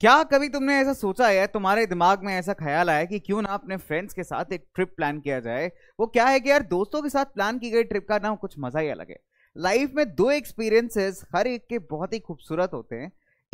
क्या कभी तुमने ऐसा सोचा है तुम्हारे दिमाग में ऐसा ख्याल आया कि क्यों ना अपने फ्रेंड्स के साथ एक ट्रिप प्लान किया जाए वो क्या है कि यार दोस्तों के साथ प्लान की गई ट्रिप का ना कुछ मज़ा ही अलग है लाइफ में दो एक्सपीरियंसेस हर एक के बहुत ही खूबसूरत होते हैं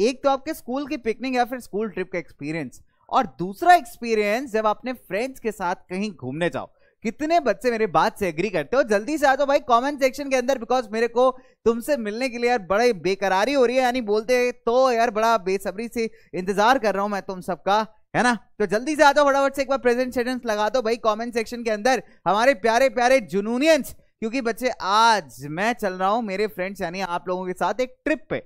एक तो आपके स्कूल की पिकनिक या फिर स्कूल ट्रिप का एक्सपीरियंस और दूसरा एक्सपीरियंस जब अपने फ्रेंड्स के साथ कहीं घूमने जाओ कितने बच्चे मेरे बात से एग्री करते हो जल्दी से आ जाओ भाई कमेंट सेक्शन के अंदर बिकॉज मेरे को तुमसे मिलने के लिए यार बड़े बेकरारी हो रही है यानी बोलते तो यार बड़ा बेसब्री से इंतजार कर रहा हूं मैं तुम सबका है ना तो जल्दी से आ जाओ फटाफट से एक बार प्रेजेंट सेटेंस लगा दो भाई कॉमेंट सेक्शन के अंदर हमारे प्यारे प्यारे जुनूनियंस क्योंकि बच्चे आज मैं चल रहा हूं मेरे फ्रेंड्स यानी आप लोगों के साथ एक ट्रिप पे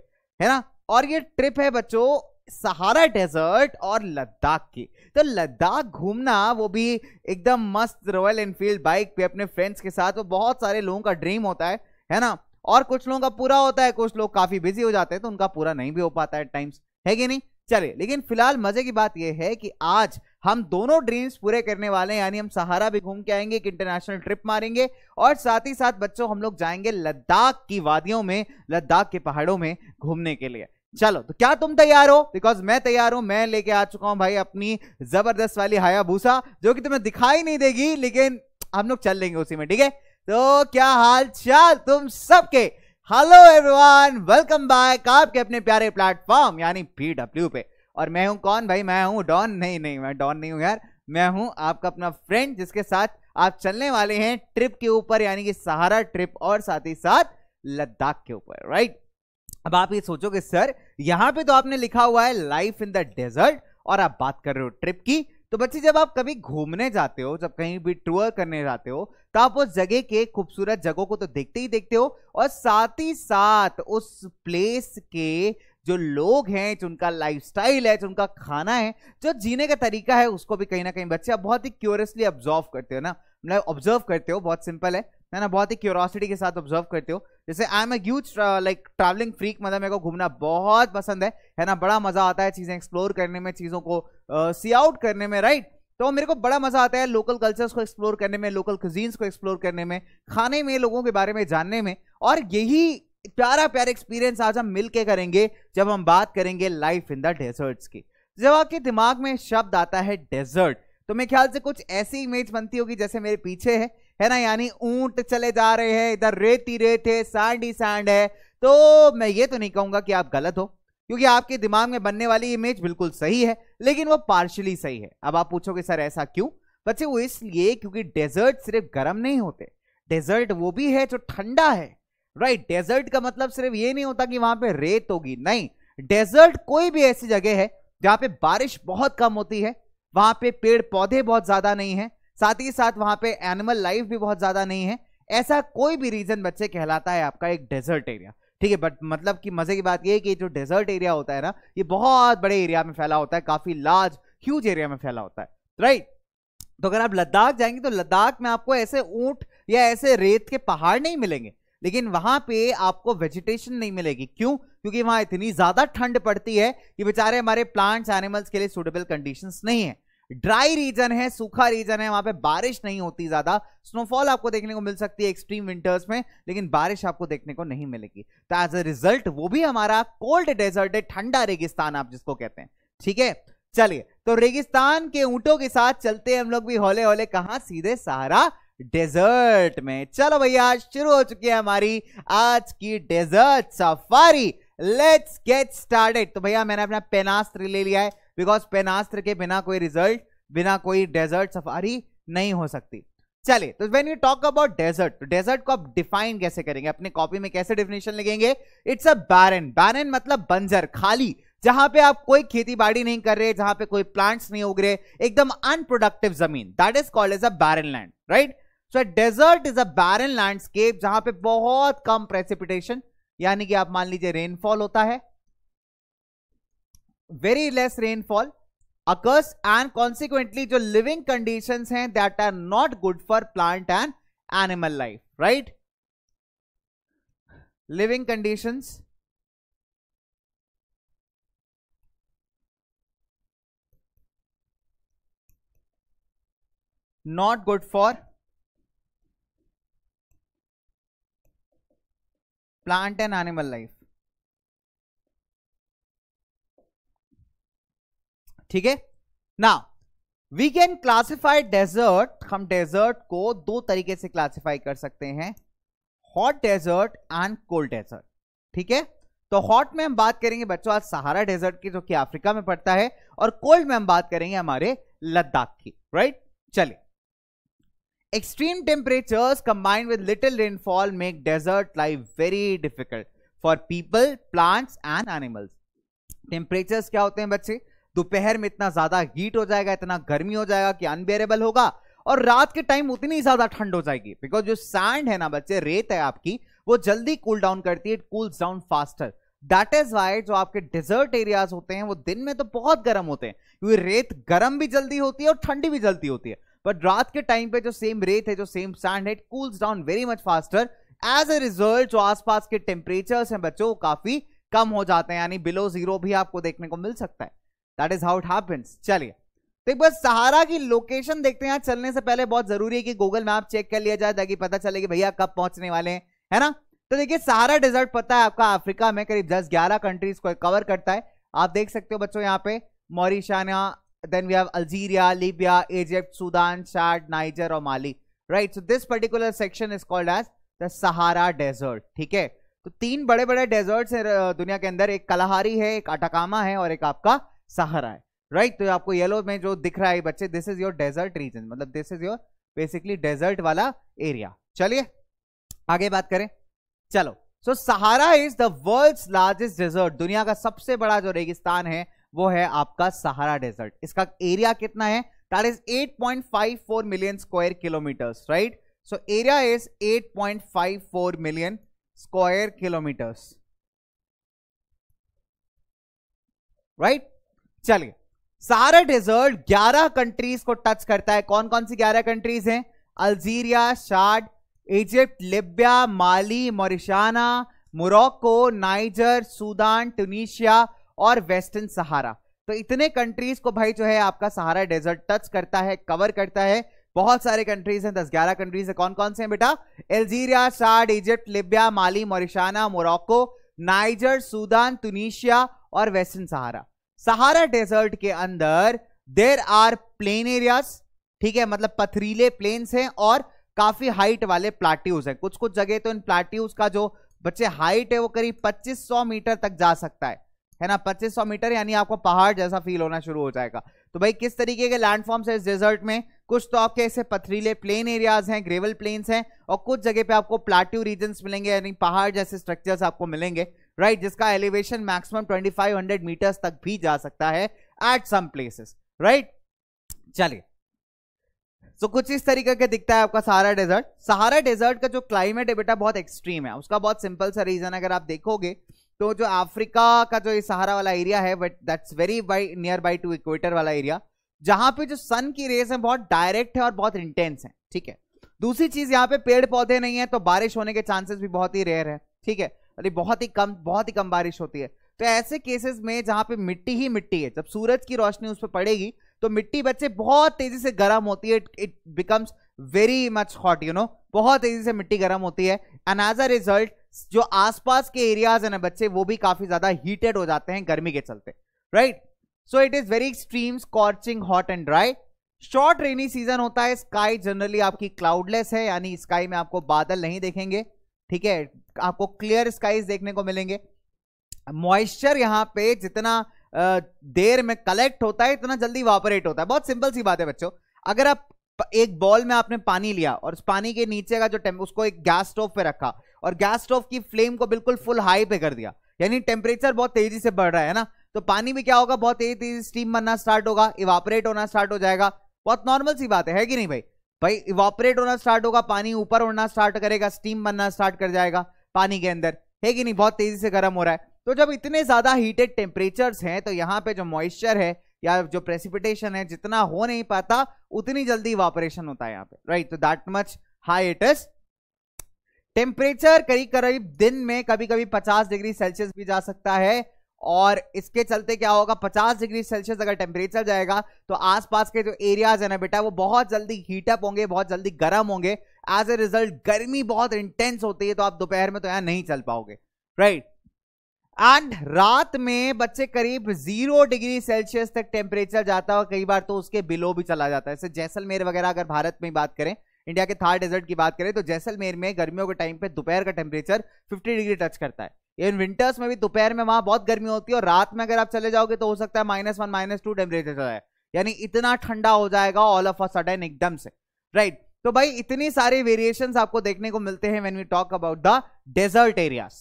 है ना और ये ट्रिप है बच्चों सहारा डेजर्ट और लद्दाख की तो लद्दाख घूमना वो भी एकदम मस्त रॉयल एनफील्ड बाइक पे अपने फ्रेंड्स के साथ वो बहुत सारे लोगों का ड्रीम होता है है ना और कुछ लोगों का पूरा होता है कुछ लोग काफी बिजी हो जाते हैं तो उनका पूरा नहीं भी हो पाता है टाइम्स है कि नहीं चलिए लेकिन फिलहाल मजे की बात यह है कि आज हम दोनों ड्रीम्स पूरे करने वाले हैं यानी हम सहारा भी घूम के आएंगे एक इंटरनेशनल ट्रिप मारेंगे और साथ ही साथ बच्चों हम लोग जाएंगे लद्दाख की वादियों में लद्दाख के पहाड़ों में घूमने के लिए चलो तो क्या तुम तैयार हो बिकॉज मैं तैयार हूं मैं लेके आ चुका हूं भाई अपनी जबरदस्त वाली हायाभूसा जो कि तुम्हें दिखाई नहीं देगी लेकिन हम लोग चल लेंगे उसी में ठीक है तो क्या हाल चाल तुम सबके हेलो एवरीवन वेलकम बैक आपके अपने प्यारे प्लेटफॉर्म यानी पीडब्ल्यू पे और मैं हूं कौन भाई मैं हूं डॉन नहीं नहीं मैं डॉन नहीं हूं यार मैं हूं आपका अपना फ्रेंड जिसके साथ आप चलने वाले हैं ट्रिप के ऊपर यानी कि सहारा ट्रिप और साथ ही साथ लद्दाख के ऊपर राइट अब आप ये सोचोगे सर यहां पे तो आपने लिखा हुआ है लाइफ इन द डेजर्ट और आप बात कर रहे हो ट्रिप की तो बच्चे जब आप कभी घूमने जाते हो जब कहीं भी टूर करने जाते हो तो आप उस जगह के खूबसूरत जगहों को तो देखते ही देखते हो और साथ ही साथ उस प्लेस के जो लोग हैं जो उनका लाइफ स्टाइल है जो उनका खाना है जो जीने का तरीका है उसको भी कहीं ना कहीं बच्चे आप बहुत ही क्यूरियसली ऑब्जर्व करते हो ना मतलब ऑब्जर्व करते हो बहुत सिंपल है है ना बहुत ही क्यूरोसिटी के साथ ऑब्जर्व करते हो जैसे I am huge like travelling freak मतलब मेरे को घूमना बहुत पसंद है है ना बड़ा मजा आता है चीजें एक्सप्लोर करने में चीजों को सी uh, आउट करने में राइट तो मेरे को बड़ा मजा आता है लोकल कल्चर्स को एक्सप्लोर करने में लोकल कजीन्स को एक्सप्लोर करने में खाने में लोगों के बारे में जानने में और यही प्यारा प्यारा एक्सपीरियंस आज हम मिलके करेंगे जब हम बात करेंगे लाइफ इन द डेजर्ट्स की जब आपके दिमाग में शब्द आता है डेजर्ट तो मेरे ख्याल से कुछ ऐसी इमेज बनती होगी जैसे मेरे पीछे है है ना यानी ऊंट चले जा रहे हैं इधर रेत ही रेत है सांड ही सांड है तो मैं ये तो नहीं कहूंगा कि आप गलत हो क्योंकि आपके दिमाग में बनने वाली इमेज बिल्कुल सही है लेकिन वो पार्शली सही है अब आप पूछोगे सर ऐसा क्यों बच्चे वो इसलिए क्योंकि डेजर्ट सिर्फ गर्म नहीं होते डेजर्ट वो भी है जो ठंडा है राइट right, डेजर्ट का मतलब सिर्फ ये नहीं होता कि वहां पे रेत होगी नहीं डेजर्ट कोई भी ऐसी जगह है जहां पे बारिश बहुत कम होती है वहां पे पेड़ पौधे बहुत ज्यादा नहीं है साथ ही साथ वहां पे एनिमल लाइफ भी बहुत ज्यादा नहीं है ऐसा कोई भी रीजन बच्चे कहलाता है आपका एक डेजर्ट एरिया ठीक है बट मतलब कि मजे की बात यह है कि जो डेजर्ट एरिया होता है ना ये बहुत बड़े एरिया में फैला होता है काफी लार्ज ह्यूज एरिया में फैला होता है राइट तो अगर आप लद्दाख जाएंगे तो लद्दाख में आपको ऐसे ऊंट या ऐसे रेत के पहाड़ नहीं मिलेंगे लेकिन वहां पे आपको वेजिटेशन नहीं मिलेगी क्यों क्योंकि वहां इतनी ज्यादा ठंड पड़ती है कि बेचारे हमारे प्लांट्स एनिमल्स के लिए सुटेबल कंडीशंस नहीं है ड्राई रीजन है सूखा रीजन है वहां पे बारिश नहीं होती ज्यादा स्नोफॉल आपको देखने को मिल सकती है एक्सट्रीम विंटर्स में लेकिन बारिश आपको देखने को नहीं मिलेगी तो एज अ रिजल्ट वो भी हमारा कोल्ड डेजर्ट है ठंडा रेगिस्तान आप जिसको कहते हैं ठीक है चलिए तो रेगिस्तान के ऊंटों के साथ चलते हैं हम लोग भी हौले हौले कहा सीधे सहारा डेजर्ट में चलो भैया शुरू हो चुकी है हमारी आज की desert safari let's get started तो भैया मैंने अपना पेनास्त्र ले लिया है बिकॉज पेनास्त्र के बिना कोई रिजल्ट बिना कोई डेजर्ट सफारी नहीं हो सकती चले तो when you talk about desert desert को आप डिफाइन कैसे करेंगे अपने कॉपी में कैसे डिफिनेशन लिखेंगे इट्स अ बैरन बैरन मतलब बंजर खाली जहां पे आप कोई खेती बाड़ी नहीं कर रहे जहां पे कोई प्लांट्स नहीं उग रहे एकदम अनप्रोडक्टिव जमीन that is called as a barren land right so desert is a barren landscape जहां पे बहुत कम प्रेसिपिटेशन यानी कि आप मान लीजिए रेनफॉल होता है very less rainfall occurs and consequently the living conditions that are not good for plant and animal life right living conditions not good for plant and animal life ठीक है ना वी कैन क्लासिफाई डेजर्ट हम desert को दो तरीके से classify कर सकते हैं hot desert and cold desert ठीक है तो हॉट में हम बात करेंगे बच्चों आज सहारा डेजर्ट की जो कि अफ्रीका में पड़ता है और कोल्ड में हम बात करेंगे हमारे लद्दाख की राइट चलिए extreme temperatures combined with little rainfall make desert life very difficult for people plants and animals temperatures क्या होते हैं बच्चे दोपहर में इतना ज्यादा हीट हो जाएगा इतना गर्मी हो जाएगा कि अनबेरेबल होगा और रात के टाइम उतनी ज्यादा ठंड हो जाएगी बिकॉज जो सैंड है ना बच्चे रेत है आपकी वो जल्दी कूल डाउन करती है it cools down faster that is why जो आपके डिजर्ट एरियाज होते हैं वो दिन में तो बहुत गर्म होते हैं क्योंकि रेत गर्म भी जल्दी होती है और ठंडी भी जल्दी होती है बट रात के टाइम पे जो सेम रेत है जो सेम सैंड है it cools down very much faster as a result जो आसपास के टेम्परेचर्स हैं बच्चों काफी कम हो जाते हैं यानी बिलो जीरो भी आपको देखने को मिल सकता है that is how it happens चलिए तो एक बार सहारा की लोकेशन देखते हैं यहाँ चलने से पहले बहुत जरूरी है कि गूगल मैप चेक कर लिया जाए ताकि पता चले कि भैया कब पहुंचने वाले हैं है ना तो देखिए सहारा डेजर्ट पता है आपका अफ्रीका में करीब दस ग्यारह कंट्रीज को कवर करता है आप देख सकते हो बच्चों यहाँ पे Mauritania then we have Algeria Libya Egypt Sudan Chad Niger और Mali right so this particular section is called as the Sahara desert ठीक है तो तीन बड़े बड़े डेजर्ट्स हैं दुनिया के अंदर एक कलाहारी है एक अटाकामा है और एक आपका सहारा है राइट right? तो आपको येलो में जो दिख रहा है बच्चे this is your desert region मतलब this is your basically desert वाला एरिया चलिए आगे बात करें चलो so Sahara is the world largest desert दुनिया का सबसे बड़ा जो रेगिस्तान है वो है आपका सहारा डेजर्ट इसका एरिया कितना है that is 8.54 million square kilometres right so area is 8.54 million square kilometres right चलिए सारा डेजर्ट 11 कंट्रीज को टच करता है कौन कौन सी 11 कंट्रीज हैं Algeria Chad Egypt Libya Mali Mauritania Morocco Niger Sudan Tunisia और वेस्टर्न सहारा तो इतने कंट्रीज को भाई जो है आपका सहारा डेजर्ट टच करता है कवर करता है बहुत सारे कंट्रीज हैं दस ग्यारह कंट्रीज है कौन कौन से हैं बेटा Algeria Chad Egypt Libya Mali Mauritania Morocco Niger Sudan Tunisia और वेस्टर्न सहारा सहारा डेजर्ट के अंदर देर आर प्लेन एरियाज ठीक है मतलब पथरीले प्लेन्स हैं और काफी हाइट वाले प्लाट्यूज हैं कुछ कुछ जगह तो इन प्लाट्यूज का जो बच्चे हाइट है वो करीब 2500 मीटर तक जा सकता है है ना 2500 मीटर यानी आपको पहाड़ जैसा फील होना शुरू हो जाएगा तो भाई किस तरीके के लैंडफॉर्म्स है इस डेजर्ट में कुछ तो आपके ऐसे पथरीले प्लेन एरियाज हैं ग्रेवल प्लेन्स हैं और कुछ जगह पे आपको प्लाट्यू रीजन मिलेंगे यानी पहाड़ जैसे स्ट्रक्चर्स आपको मिलेंगे राइट right? जिसका एलिवेशन मैक्सिमम 2500 मीटर्स तक भी जा सकता है एट सम प्लेसेस राइट चलिए सो कुछ इस तरीके के दिखता है आपका सहारा डेजर्ट सहारा डेजर्ट का जो क्लाइमेट है बेटा बहुत एक्सट्रीम है उसका बहुत सिंपल सा रीजन अगर आप देखोगे तो जो अफ्रीका का जो ये सहारा वाला एरिया है but that's very by near by to equator वाला एरिया जहां पे जो सन की रेज है बहुत डायरेक्ट है और बहुत इंटेंस है ठीक है दूसरी चीज यहाँ पे पेड़ पौधे नहीं है तो बारिश होने के चांसेस भी बहुत ही रेयर है ठीक है अरे बहुत ही कम बहुत ही कम बारिश होती है तो ऐसे केसेस में जहां पे मिट्टी ही मिट्टी है जब सूरज की रोशनी उस पर पड़ेगी तो मिट्टी बच्चे बहुत तेजी से गर्म होती है it becomes very much hot you know बहुत तेजी से मिट्टी गर्म होती है एंड एज अ रिजल्ट जो आसपास के एरियाज है ना बच्चे वो भी काफी ज्यादा हीटेड हो जाते हैं गर्मी के चलते right so it is very extreme scorching hot and dry short rainy season होता है स्काई जनरली आपकी क्लाउडलेस है यानी स्काई में आपको बादल नहीं देखेंगे ठीक है आपको क्लियर स्काईज देखने को मिलेंगे मॉइस्चर यहाँ पे जितना देर में कलेक्ट होता है इतना जल्दी वापरेट होता है बहुत सिंपल सी बात है बच्चों अगर आप एक बॉल में आपने पानी लिया और उस पानी के नीचे का जो टेम उसको एक गैस स्टोव पे रखा और गैस स्टोव की फ्लेम को बिल्कुल फुल हाई पे कर दिया यानी टेम्परेचर बहुत तेजी से बढ़ रहा है ना तो पानी भी क्या होगा बहुत तेजी तेजी स्टीम बनना स्टार्ट होगा इवापरेट होना स्टार्ट हो जाएगा बहुत नॉर्मल सी बात है, है कि नहीं भाई भाई इवापरेट होना स्टार्ट होगा पानी ऊपर उड़ना स्टार्ट करेगा स्टीम बनना स्टार्ट कर जाएगा पानी के अंदर है कि नहीं बहुत तेजी से गर्म हो रहा है तो जब इतने ज्यादा हीटेड टेम्परेचर्स हैं तो यहाँ पे जो मॉइस्चर है या जो प्रेसिपिटेशन है जितना हो नहीं पाता उतनी जल्दी वापरेशन होता है यहाँ पे राइट तो that much high it is temperature करीब करीब दिन में कभी कभी 50 डिग्री सेल्सियस भी जा सकता है और इसके चलते क्या होगा 50 डिग्री सेल्सियस अगर टेम्परेचर जाएगा तो आसपास के जो एरियाज है ना बेटा वो बहुत जल्दी हीटअप होंगे बहुत जल्दी गर्म होंगे एज ए रिजल्ट गर्मी बहुत इंटेंस होती है तो आप दोपहर में तो यहां नहीं चल पाओगे राइट right? एंड रात में बच्चे करीब जीरो डिग्री सेल्सियस तक टेम्परेचर जाता है और कई बार तो उसके बिलो भी चला जाता है जैसे जैसलमेर वगैरह अगर भारत में बात करें इंडिया के थार डेजर्ट की बात करें तो जैसलमेर में गर्मियों के टाइम पे दोपहर का टेम्परेचर 50 डिग्री टच करता है इन विंटर्स में भी दोपहर में वहां बहुत गर्मी होती है और रात में अगर आप चले जाओगे तो हो सकता है minus one minus two temperature यानी इतना ठंडा हो जाएगा ऑल ऑफ अ सडन एकदम से राइट तो भाई इतनी सारी वेरिएशन आपको देखने को मिलते हैं when we talk about the desert areas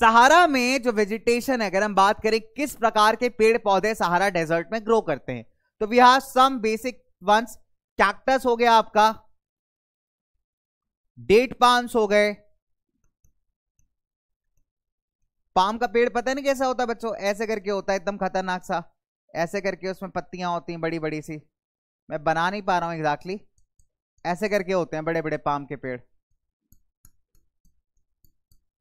Sahara में जो वेजिटेशन है अगर हम बात करें किस प्रकार के पेड़ पौधे सहारा डेजर्ट में ग्रो करते हैं तो we have some basic ones cactus हो गया आपका डेट पांस हो गए पाम का पेड़ पता नहीं कैसा होता है बच्चों ऐसे करके होता है एकदम खतरनाक सा ऐसे करके उसमें पत्तियां होती हैं बड़ी बड़ी सी मैं बना नहीं पा रहा हूँ एग्जैक्टली ऐसे करके होते हैं बड़े बड़े पाम के पेड़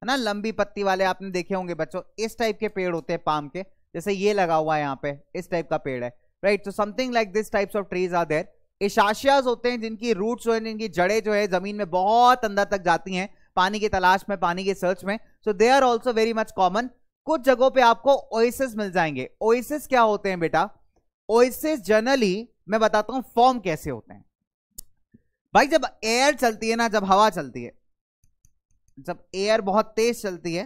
है ना लंबी पत्ती वाले आपने देखे होंगे बच्चों इस टाइप के पेड़ होते हैं पाम के जैसे ये लगा हुआ है यहाँ पे इस टाइप का पेड़ है राइट तो something like this types of trees are there acacias होते हैं जिनकी रूट्स जो है जिनकी जड़ें जो है जमीन में बहुत अंदर तक जाती हैं पानी की तलाश में पानी के सर्च में so they are also very much common कुछ जगहों पर आपको ओइसिस मिल जाएंगे ओइसिस क्या होते हैं बेटा ओइसिस जनरली मैं बताता हूं फॉर्म कैसे होते हैं भाई जब एयर चलती है ना जब हवा चलती है जब एयर बहुत तेज चलती है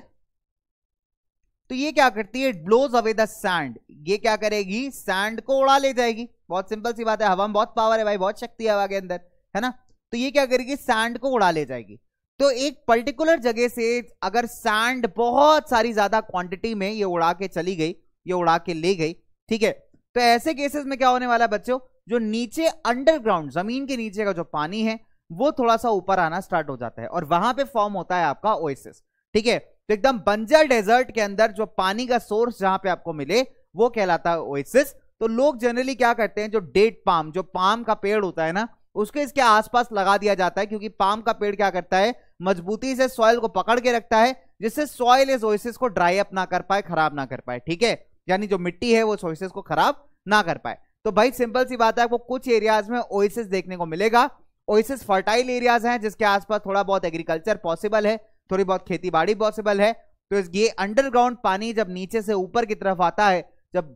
तो ये क्या करती है ब्लोज अवे द सैंड ये क्या करेगी सैंड को उड़ा ले जाएगी बहुत सिंपल सी बात है हवा में बहुत पावर है भाई बहुत शक्ति है हवा के अंदर है ना तो ये क्या करेगी सैंड को उड़ा ले जाएगी तो एक पर्टिकुलर जगह से अगर सैंड बहुत सारी ज्यादा क्वांटिटी में ये उड़ा के चली गई ये उड़ा के ले गई ठीक है तो ऐसे केसेस में क्या होने वाला है बच्चों जो नीचे अंडरग्राउंड जमीन के नीचे का जो पानी है वो थोड़ा सा ऊपर आना स्टार्ट हो जाता है और वहां पे फॉर्म होता है आपका ओएसिस ठीक है तो एकदम बंजर डेजर्ट के अंदर जो पानी का सोर्स जहां पे आपको मिले वो कहलाता है ओएसिस तो लोग जनरली क्या करते हैं जो डेट पाम जो पाम का पेड़ होता है ना उसके इसके आसपास लगा दिया जाता है क्योंकि पाम का पेड़ क्या करता है मजबूती से सॉइल को पकड़ के रखता है जिससे सॉइल इस ओइसिस को ड्राई अप ना कर पाए खराब ना कर पाए ठीक है यानी जो मिट्टी है वो सोइसिस को खराब ना कर पाए तो भाई सिंपल सी बात है आपको कुछ एरियाज में ओइसिस देखने को मिलेगा ओइसिस फर्टाइल एरियाज हैं जिसके आसपास थोड़ा बहुत एग्रीकल्चर पॉसिबल है थोड़ी बहुत खेती बाड़ी पॉसिबल है तो ये अंडरग्राउंड पानी जब नीचे से ऊपर की तरफ आता है जब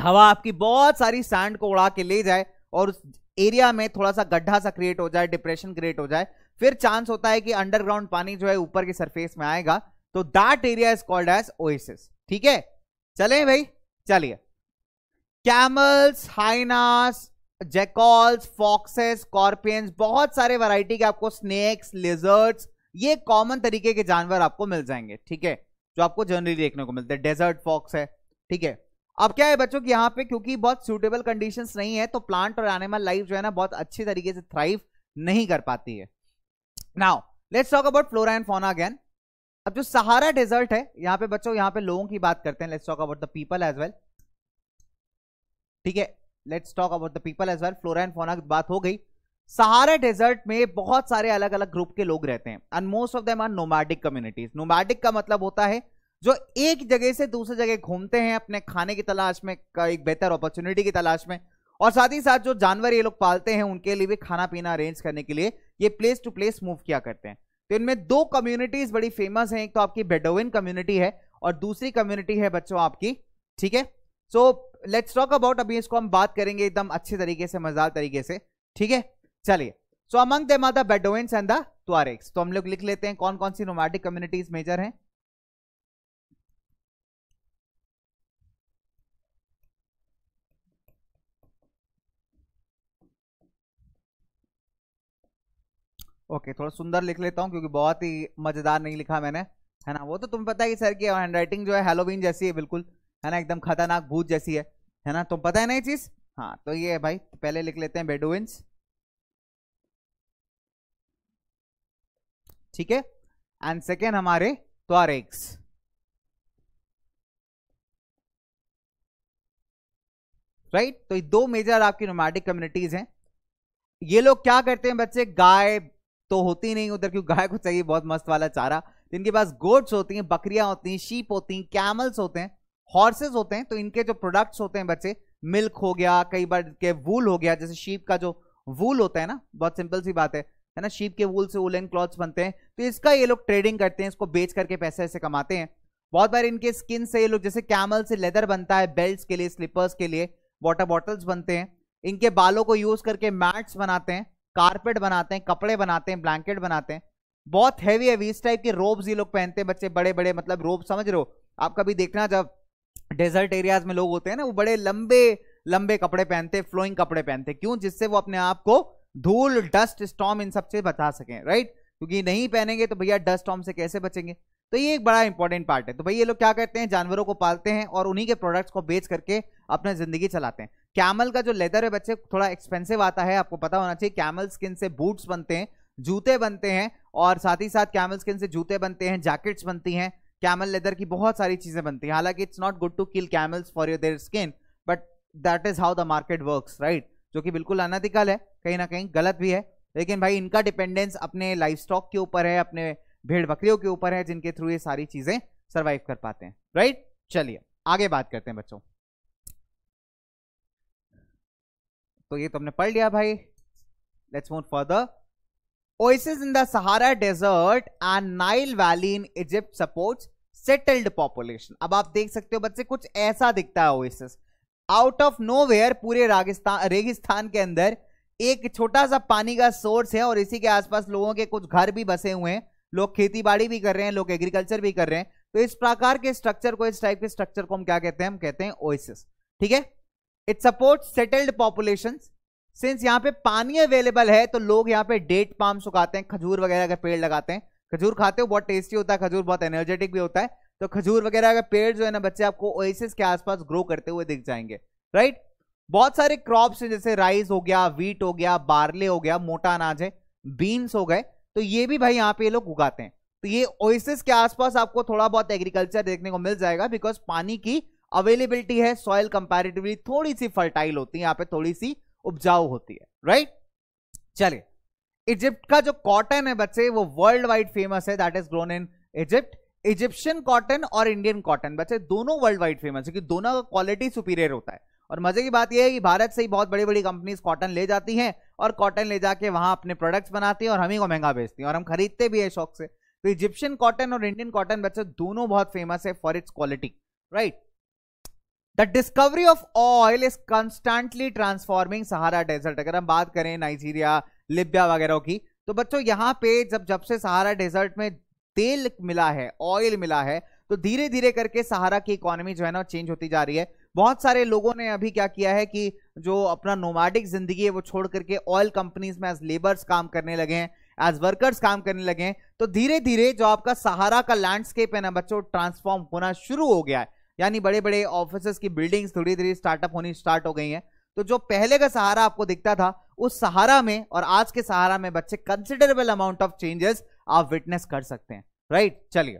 हवा आपकी बहुत सारी सैंड को उड़ा के ले जाए और उस एरिया में थोड़ा सा गड्ढा सा क्रिएट हो जाए डिप्रेशन क्रिएट हो जाए फिर चांस होता है कि अंडरग्राउंड पानी जो है ऊपर के सरफेस में आएगा तो that area is called as oasis ठीक है चले भाई चलिए camels hyenas jackals foxes scorpions बहुत सारे वैरायटी के आपको स्नेक्स लिजर्ट्स ये कॉमन तरीके के जानवर आपको मिल जाएंगे ठीक है जो आपको जनरली देखने को मिलते हैं डेजर्ट फॉक्स है ठीक है अब क्या है बच्चों कि यहाँ पे क्योंकि बहुत सुटेबल कंडीशंस नहीं है तो प्लांट और एनिमल लाइफ जो है ना बहुत अच्छी तरीके से थ्राइव नहीं कर पाती है now let's talk about flora and fauna again अब जो सहारा डेजर्ट है यहाँ पे बच्चों यहाँ पे लोगों की बात करते हैं let's talk about the people as well ठीक है let's talk about the people as well flora and fauna बात हो गई सहारा डेजर्ट में बहुत सारे अलग अलग ग्रुप के लोग रहते हैं and most of them are nomadic communities nomadic का मतलब होता है जो एक जगह से दूसरे जगह घूमते हैं अपने खाने की तलाश में का एक बेहतर अपॉर्चुनिटी की तलाश में और साथ ही साथ जो जानवर ये लोग पालते हैं उनके लिए भी खाना पीना अरेंज करने के लिए ये प्लेस टू प्लेस मूव किया करते हैं तो इनमें दो कम्युनिटीज बड़ी फेमस हैं एक तो आपकी बेडोविन कम्युनिटी है और दूसरी कम्युनिटी है बच्चों आपकी ठीक है सो लेट्स टॉक अबाउट अभी इसको हम बात करेंगे एकदम अच्छे तरीके से मजेदार तरीके से ठीक है चलिए so among them are the Bedouins and the तो हम लोग लिख लेते हैं कौन कौन सी नोमैटिक कम्युनिटीज मेजर हैं ओके okay, थोड़ा सुंदर लिख लेता हूँ क्योंकि बहुत ही मजेदार नहीं लिखा मैंने है ना वो तो तुम्हें पता है कि सर की हैंड राइटिंग जो है हेलोविन जैसी है बिल्कुल है ना एकदम खतरनाक भूत जैसी है है ना तो पता है ना ये चीज हाँ तो ये है भाई तो पहले लिख लेते हैं बेडुइंस ठीक है एंड सेकेंड हमारे त्वारेक्स राइट right? तो ये दो मेजर आपकी नोमैटिक कम्युनिटीज हैं ये लोग क्या करते हैं बच्चे गाय तो होती नहीं उधर क्यों गाय को चाहिए बहुत मस्त वाला चारा इनके पास गोट्स होती हैं बकरियां होती हैं शीप होती हैं कैमल्स होते हैं हॉर्सेज होते हैं तो इनके जो प्रोडक्ट्स होते हैं बच्चे मिल्क हो गया कई बार के वूल हो गया जैसे शीप का जो वूल होता है ना बहुत सिंपल सी बात है है ना शीप के वूल से वुलन क्लॉथ्स बनते हैं तो इसका ये लोग ट्रेडिंग करते हैं इसको बेच करके पैसे ऐसे कमाते हैं बहुत बार इनके स्किन से ये लोग जैसे कैमल से लेदर बनता है बेल्ट के लिए स्लीपर्स के लिए वाटर बॉटल्स बनते हैं इनके बालों को यूज करके मैट्स बनाते हैं कारपेट बनाते हैं कपड़े बनाते हैं ब्लैंकेट बनाते हैं बहुत हैवी हैवी इस टाइप के रोब्स ये लोग पहनते हैं बच्चे बड़े बड़े मतलब रोब समझ रहे हो आप कभी देखना जब डेजर्ट एरियाज में लोग होते हैं ना वो बड़े लंबे लंबे कपड़े पहनते हैं फ्लोइंग कपड़े पहनते हैं क्यों जिससे वो अपने आप को धूल डस्ट स्टॉम इन सब से बचा सकें राइट क्योंकि नहीं पहनेंगे तो भैया डस्ट स्टॉम से कैसे बचेंगे तो ये एक बड़ा इंपॉर्टेंट पार्ट है तो भाई ये लोग क्या करते हैं जानवरों को पालते हैं और उन्हीं के प्रोडक्ट्स को बेच करके अपना जिंदगी चलाते हैं कैमल का जो लेदर है बच्चे थोड़ा एक्सपेंसिव आता है आपको पता होना चाहिए कैमल स्किन से बूट्स बनते हैं जूते बनते हैं और साथ ही साथ कैमल स्किन से जूते बनते हैं जैकेट्स बनती हैं कैमल लेदर की बहुत सारी चीज़ें बनती है हालांकि it's not good to kill camels for your their skin but that is how the market work right जो कि बिल्कुल अनथिकल है कहीं ना कहीं गलत भी है लेकिन भाई इनका डिपेंडेंस अपने लाइफ स्टॉक के ऊपर है अपने भेड़ बकरियों के ऊपर है जिनके थ्रू ये सारी चीज़ें सर्वाइव कर पाते हैं राइट चलिए आगे बात करते हैं बच्चों तो ये तुमने तो पढ़ लिया भाई let's move further oasis in the Sahara desert and Nile valley in Egypt supports settled population अब आप देख सकते हो बच्चे कुछ ऐसा दिखता है ओएसिस आउट ऑफ नो पूरे रागिस्तान रेगिस्तान के अंदर एक छोटा सा पानी का सोर्स है और इसी के आसपास लोगों के कुछ घर भी बसे हुए हैं लोग बाड़ी भी कर रहे हैं लोग एग्रीकल्चर भी कर रहे हैं तो इस प्रकार के स्ट्रक्चर को इस टाइप के स्ट्रक्चर को हम क्या कहते हैं हम कहते हैं ओएसिस ठीक है it support settled population since यहाँ पे पानी अवेलेबल है तो लोग यहाँ पे डेट पाम सुखाते हैं खजूर वगैरह का पेड़ लगाते हैं खजूर खाते हो बहुत टेस्टी होता है खजूर बहुत एनर्जेटिक भी होता है तो खजूर वगैरह का पेड़ जो है ना बच्चे आपको ओएसिस के आसपास ग्रो करते हुए दिख जाएंगे राइट बहुत सारे क्रॉप्स हैं जैसे राइस हो गया वीट हो गया बार्ले हो गया मोटा अनाज है बीन्स हो गए तो ये भी भाई यहाँ पे लोग उगाते हैं तो ये ओएसिस के आसपास आपको थोड़ा बहुत एग्रीकल्चर देखने को मिल जाएगा बिकॉज पानी की अवेलेबिलिटी है सॉइल कंपेरेटिवली थोड़ी सी फर्टाइल होती है यहाँ पे थोड़ी सी उपजाऊ होती है राइट चलिए इजिप्ट का जो कॉटन है बच्चे वो वर्ल्ड वाइड फेमस है that is grown in Egypt Egyptian cotton और इंडियन कॉटन बच्चे दोनों वर्ल्ड वाइड फेमस है क्योंकि दोनों का क्वालिटी सुपीरियर होता है और मजे की बात यह है कि भारत से ही बहुत बड़ी बड़ी कंपनीज कॉटन ले जाती हैं और कॉटन ले जाके वहां अपने प्रोडक्ट्स बनाती हैं और हम ही को महंगा बेचती हैं और हम खरीदते भी है शौक से तो इजिप्शियन कॉटन और इंडियन कॉटन बच्चे दोनों बहुत फेमस है for its quality right the discovery of oil is constantly transforming Sahara desert अगर हम बात करें नाइजीरिया लिब्या वगैरह की तो बच्चों यहाँ पे जब जब से सहारा डेजर्ट में तेल मिला है ऑयल मिला है तो धीरे धीरे करके सहारा की इकोनॉमी जो है ना चेंज होती जा रही है बहुत सारे लोगों ने अभी क्या किया है कि जो अपना नोमाडिक जिंदगी है वो छोड़ करके ऑयल कंपनीज में एज लेबर्स काम करने लगे हैं एज वर्कर्स काम करने लगे हैं तो धीरे धीरे जो आपका सहारा का लैंडस्केप है ना बच्चों ट्रांसफॉर्म होना शुरू हो गया है यानी बड़े बड़े ऑफिस की बिल्डिंग्स धीरे धीरे स्टार्टअप होनी स्टार्ट हो गई हैं तो जो पहले का सहारा आपको दिखता था उस सहारा में और आज के सहारा में बच्चे कंसिडरेबल अमाउंट ऑफ चेंजेस आप विटनेस कर सकते हैं राइट चलिए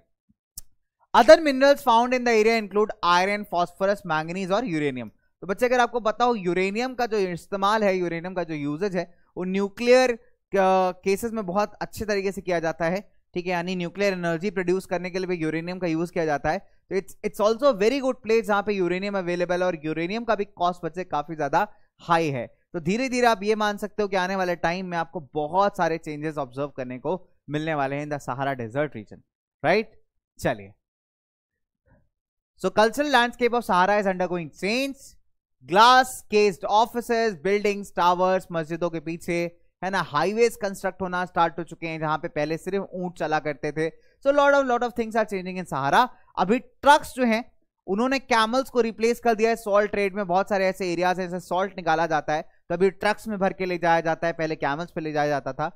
other minerals found in the area include iron phosphorus manganese और यूरेनियम तो बच्चे अगर आपको बताओ यूरेनियम का जो इस्तेमाल है यूरेनियम का जो यूजेज है वो न्यूक्लियर केसेस में बहुत अच्छे तरीके से किया जाता है ठीक है यानी न्यूक्लियर एनर्जी प्रोड्यूस करने के लिए भी यूरेनियम का यूज किया जाता है तो it's it's also very good place जहां पे यूरेनियम अवेलेबल है और यूरेनियम का भी कॉस्ट बच्चे काफी ज्यादा हाई है तो धीरे धीरे आप ये मान सकते हो कि आने वाले टाइम में आपको बहुत सारे चेंजेस ऑब्जर्व करने को मिलने वाले हैं in the Sahara desert region right चलिए so cultural landscape of Sahara is undergoing change glass cased office buildings towers मस्जिदों के पीछे है ना हाईवेज कंस्ट्रक्ट होना स्टार्ट हो चुके हैं जहां पे पहले सिर्फ ऊंट चला करते थे so lord of lot of things are changing in Sahara अभी ट्रक्स जो हैं उन्होंने कैमल्स को रिप्लेस कर दिया है सॉल्ट ट्रेड में बहुत सारे ऐसे एरियाज हैं जैसे सॉल्ट निकाला जाता है कभी ट्रक्स में भर के ले जाया जाता है पहले कैमल्स पे ले जाया जाता था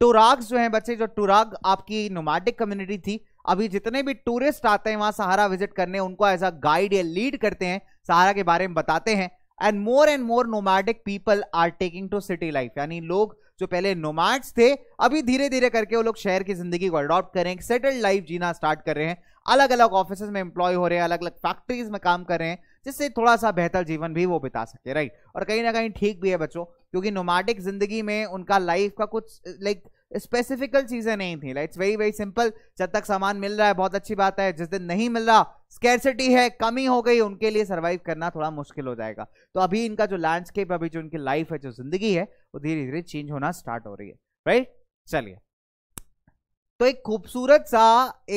टूराग जो है बच्चे जो टूराग आपकी नोमैटिक कम्युनिटी थी अभी जितने भी टूरिस्ट आते हैं वहां सहारा विजिट करने उनको एज अ गाइड या लीड करते हैं सहारा के बारे में बताते हैं and more and more nomadic people are taking to city life यानी लोग जो पहले नोमैट्स थे अभी धीरे धीरे करके वो लोग शहर की जिंदगी को अडॉप्ट करें सेटल्ड लाइफ जीना स्टार्ट कर रहे हैं अलग अलग ऑफिस में एम्प्लॉय हो रहे हैं अलग अलग फैक्ट्रीज में काम कर रहे हैं जिससे थोड़ा सा बेहतर जीवन भी वो बिता सके राइट और कहीं ना कहीं ठीक भी है बच्चों क्योंकि नोमैटिक जिंदगी में उनका लाइफ का कुछ लाइक स्पेसिफिकल चीजें नहीं थी like it's very very simple जब तक सामान मिल रहा है बहुत अच्छी बात है जिस दिन नहीं मिल रहा स्केरसिटी है कमी हो गई उनके लिए सर्वाइव करना थोड़ा मुश्किल हो जाएगा तो अभी इनका जो लैंडस्केप अभी जो इनकी लाइफ है जो जिंदगी है वो धीरे धीरे चेंज होना स्टार्ट हो रही है राइट चलिए तो एक खूबसूरत सा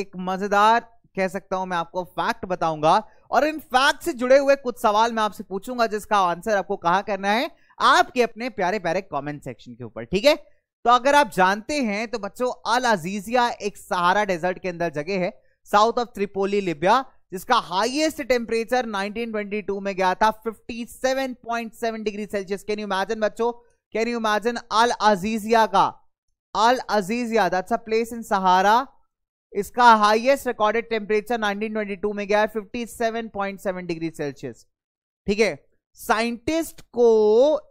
एक मजेदार कह सकता हूं मैं आपको फैक्ट बताऊंगा और इन फैक्ट से जुड़े हुए कुछ सवाल मैं आपसे पूछूंगा जिसका आंसर आपको कहा करना है आपके अपने प्यारे प्यारे कमेंट सेक्शन के ऊपर ठीक है तो अगर आप जानते हैं तो बच्चों अल अजीजिया एक सहारा डेजर्ट के अंदर जगह है साउथ ऑफ त्रिपोली लिबिया जिसका हाईएस्ट टेम्परेचर 1922 में गया था 57.7 degree Celsius can you imagine बच्चों can you imagine Al Aziziyah का Al Aziziyah that's a place in Sahara इसका हाईएस्ट रिकॉर्डेड टेम्परेचर 1922 में गया है 57.7 डिग्री सेल्सियस ठीक है साइंटिस्ट को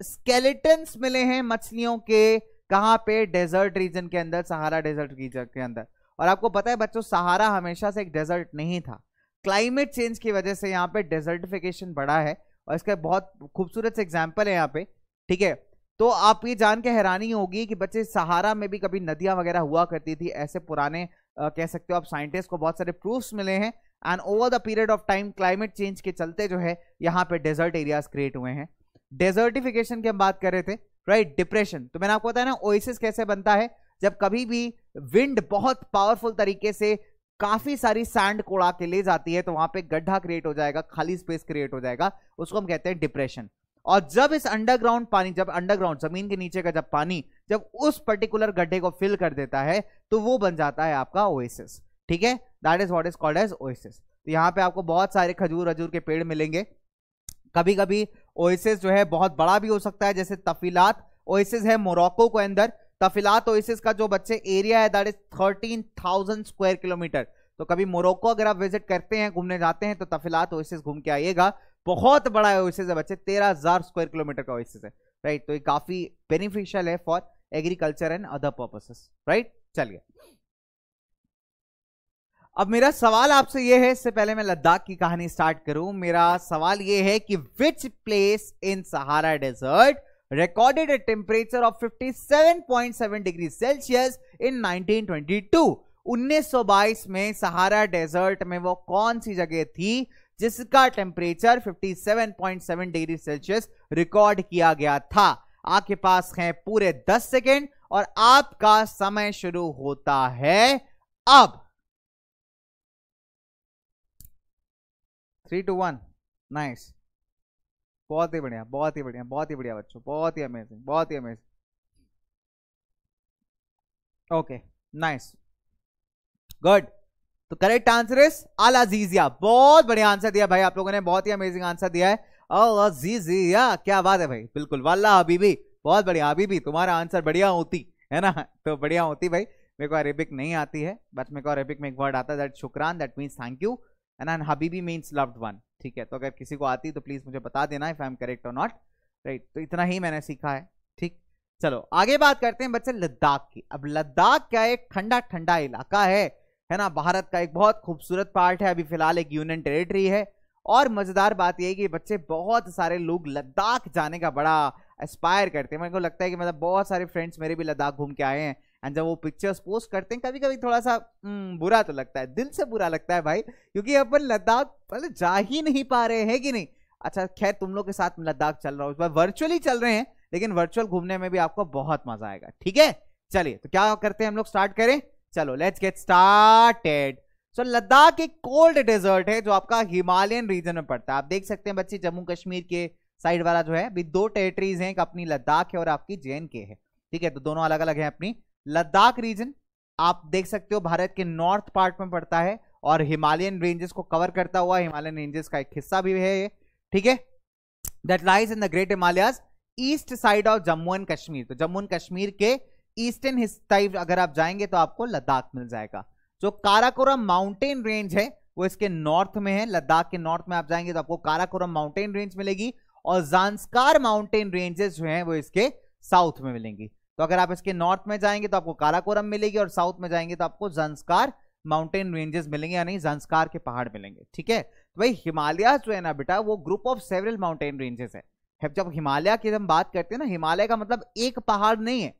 स्केलेटन्स मिले हैं मछलियों के कहां पे डेजर्ट रीजन के अंदर सहारा डेजर्ट रीजन के अंदर और आपको पता है बच्चों सहारा हमेशा से एक डेजर्ट नहीं था क्लाइमेट चेंज की वजह से यहाँ पे डेजर्टिफिकेशन बढ़ा है और इसका बहुत खूबसूरत एग्जाम्पल है यहाँ पे ठीक है तो आप ये जान के हैरानी होगी कि बच्चे सहारा में भी कभी नदियां वगैरह हुआ करती थी ऐसे पुराने कह सकते हो आप साइंटिस्ट को बहुत सारे प्रूफ्स मिले हैं and over the period of time climate change के चलते जो है यहाँ पे डेजर्ट एरियाज क्रिएट हुए हैं डेजर्टिफिकेशन की हम बात कर रहे थे राइट right, डिप्रेशन तो मैंने आपको बताया ना ओइसिस कैसे बनता है जब कभी भी विंड बहुत पावरफुल तरीके से काफी सारी सैंड कोड़ा के ले जाती है तो वहां पे गड्ढा क्रिएट हो जाएगा खाली स्पेस क्रिएट हो जाएगा उसको हम कहते हैं डिप्रेशन और जब इस अंडरग्राउंड पानी जब अंडरग्राउंड जमीन के नीचे का जब पानी जब उस पर्टिकुलर गड्ढे को फिल कर देता है तो वो बन जाता है आपका ओएसिस ठीक है that is what is called as oasis तो यहाँ पे आपको बहुत सारे खजूर अजूर के पेड़ मिलेंगे कभी कभी ओएसिस जो है बहुत बड़ा भी हो सकता है जैसे तफीलात ओएसिस है मोरक्को के अंदर तफिलात ओएसिस का जो बच्चे एरिया है that is thirteen thousand square kilometer तो कभी मोरक्को अगर आप विजिट करते हैं घूमने जाते हैं तो तफिलात ओएसिस घूम के आइएगा बहुत बड़ा ओएसिस है बच्चे तेरह हजार स्क्वायर किलोमीटर का ओएसिस है राइट तो ये काफी बेनिफिशियल है for agriculture and other purposes right चलिए अब मेरा सवाल आपसे यह है इससे पहले मैं लद्दाख की कहानी स्टार्ट करूं मेरा सवाल यह है कि which place in Sahara desert recorded a temperature of 57.7 degree Celsius in 1922 1922 में सहारा डेजर्ट में वो कौन सी जगह थी जिसका टेम्परेचर 57.7 डिग्री सेल्सियस रिकॉर्ड किया गया था आपके पास हैं पूरे दस सेकेंड और आपका समय शुरू होता है अब थ्री टू वन नाइस बहुत ही बढ़िया बहुत ही बढ़िया बहुत ही बढ़िया बच्चों बहुत ही अमेजिंग बहुत ही अमेजिंग ओके नाइस गुड तो correct answer is Al Aziziyah बहुत बढ़िया आंसर दिया भाई आप लोगों ने बहुत ही अमेजिंग आंसर दिया है या क्या बात है भाई बिल्कुल वाला भी बहुत बढ़िया भी तुम्हारा आंसर बढ़िया होती है ना तो बढ़िया होती भाई मेरे को अरेबिक नहीं आती है बट मेरे को अरेबिक में एक वर्ड आता है दैट शुक्रान that means thank you and and हबीबी मीन्स लव्ड वन ठीक है तो अगर किसी को आती तो प्लीज़ मुझे बता देना इफ़ आई एम करेक्ट और नॉट राइट तो इतना ही मैंने सीखा है ठीक चलो आगे बात करते हैं बच्चे लद्दाख की अब लद्दाख क्या एक ठंडा ठंडा इलाका है है ना भारत का एक बहुत खूबसूरत पार्ट है अभी फिलहाल एक यूनियन टेरिटरी है और मज़ेदार बात यह है कि बच्चे बहुत सारे लोग लद्दाख जाने का बड़ा एस्पायर करते हैं मेरे को लगता है कि मतलब बहुत सारे फ्रेंड्स मेरे भी लद्दाख घूम के आए हैं एंड जब वो पिक्चर्स पोस्ट करते हैं कभी कभी थोड़ा सा हम्म, बुरा तो लगता है दिल से बुरा लगता है भाई क्योंकि अपन लद्दाख मतलब जा ही नहीं पा रहे हैं कि नहीं अच्छा खैर तुम लोग के साथ लद्दाख चल रहा हूँ उस बार वर्चुअली चल रहे हैं लेकिन वर्चुअल घूमने में भी आपको बहुत मजा आएगा ठीक है चलिए तो क्या करते हैं हम लोग स्टार्ट करें चलो let's get started so so, Ladakh एक कोल्ड डेजर्ट है जो आपका हिमालयन रीजन में पड़ता है आप देख सकते हैं बच्चे जम्मू कश्मीर के साइड वाला जो है भी दो टेरिटरीज हैं एक अपनी लद्दाख है और आपकी जे के है ठीक है तो दोनों अलग अलग हैं अपनी लद्दाख रीजन आप देख सकते हो भारत के नॉर्थ पार्ट में पड़ता है और हिमालयन रेंजेस को कवर करता हुआ हिमालयन रेंजेस का एक हिस्सा भी है ये ठीक है that lies in the great Himalayas east side of Jammu and Kashmir तो जम्मू एंड कश्मीर के ईस्टर्न साइड अगर आप जाएंगे तो आपको लद्दाख मिल जाएगा जो काराकोरम माउंटेन रेंज है वो इसके नॉर्थ में है लद्दाख के नॉर्थ में आप जाएंगे तो आपको काराकोरम माउंटेन रेंज मिलेगी और जानस्कार माउंटेन रेंजेस जो हैं वो इसके साउथ में मिलेंगी तो अगर आप इसके नॉर्थ में जाएंगे तो आपको काराकोरम मिलेगी और साउथ में जाएंगे तो आपको जानस्कार माउंटेन रेंजेस मिलेंगे यानी जानस्कार के पहाड़ मिलेंगे ठीक है तो भाई हिमालय जो है ना बेटा वो group of several mountain ranges है जब हिमालय की हम बात करते हैं ना हिमालय का मतलब एक पहाड़ नहीं है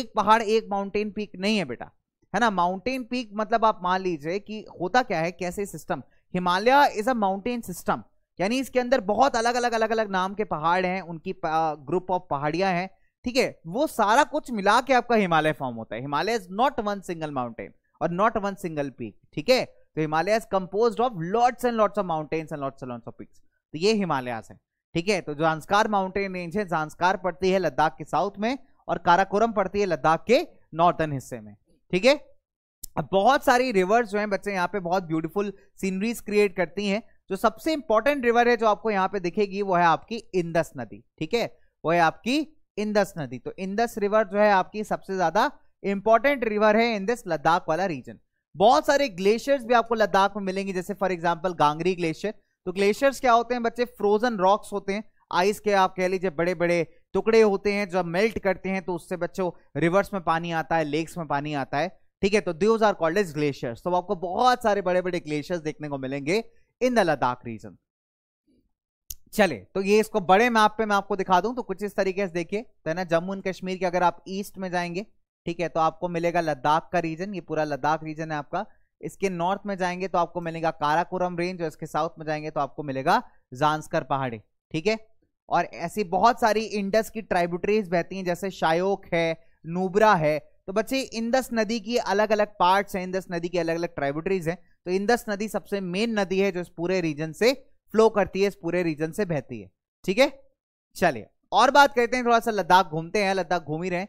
एक पहाड़ एक माउंटेन पीक नहीं है बेटा है ना माउंटेन पीक मतलब आप मान लीजिए कि होता क्या है कैसे system Himalaya is a mountain system यानी इसके अंदर बहुत अलग अलग अलग अलग नाम के पहाड़ हैं उनकी ग्रुप ऑफ पहाड़ियां हैं ठीक है वो सारा कुछ मिला के आपका हिमालय फॉर्म होता है Himalaya is not one single mountain और नॉट वन सिंगल पीक ठीक है तो Himalaya is compose of lords and lords of mountains and lords and lords of peaks तो ये हिमालयास है ठीक है तो जांसकार माउंटेन रेंज है जांसकार पड़ती है लद्दाख के साउथ में और काराकोरम पड़ती है लद्दाख के नॉर्थन हिस्से में ठीक है अब बहुत सारी रिवर्स जो हैं बच्चे यहाँ पे बहुत ब्यूटीफुल सीनरीज क्रिएट करती हैं जो सबसे इंपॉर्टेंट रिवर है जो आपको यहाँ पे दिखेगी वो है आपकी इंदस नदी ठीक है वो है आपकी इंदस नदी तो इंदस रिवर जो है आपकी सबसे ज्यादा इंपॉर्टेंट रिवर है इन दिस लद्दाख वाला रीजन बहुत सारे ग्लेशियर्स भी आपको लद्दाख में मिलेंगे जैसे फॉर एग्जाम्पल गांगरी ग्लेशियर तो ग्लेशियर्स क्या होते हैं बच्चे फ्रोजन रॉक्स होते हैं आइस के आप कह लीजिए बड़े बड़े टुकड़े होते हैं जब मेल्ट करते हैं तो उससे बच्चों रिवर्स में पानी आता है लेक्स में पानी आता है ठीक है तो those are called is glaciers तो आपको बहुत सारे बड़े बड़े ग्लेशियर्स देखने को मिलेंगे इन द लद्दाख रीजन चले तो ये इसको बड़े मैप पे मैं आपको दिखा दूं तो कुछ इस तरीके से देखिए तो है ना जम्मू एंड कश्मीर के अगर आप ईस्ट में जाएंगे ठीक है तो आपको मिलेगा लद्दाख का रीजन ये पूरा लद्दाख रीजन है आपका इसके नॉर्थ में जाएंगे तो आपको मिलेगा काराकोरम रेंज और इसके साउथ में जाएंगे तो आपको मिलेगा जानसकर पहाड़ी ठीक है और ऐसी बहुत सारी इंडस की ट्राइब्यूटरीज बहती हैं जैसे शायोक है नूबरा है तो बच्चे इंदस नदी की अलग अलग पार्ट्स हैं इंदस नदी की अलग अलग ट्राइब्यूटरीज हैं तो इंदस नदी सबसे मेन नदी है जो इस पूरे रीजन से फ्लो करती है इस पूरे रीजन से बहती है ठीक है चलिए और बात करते हैं थोड़ा सा लद्दाख घूमते हैं लद्दाख घूम ही रहे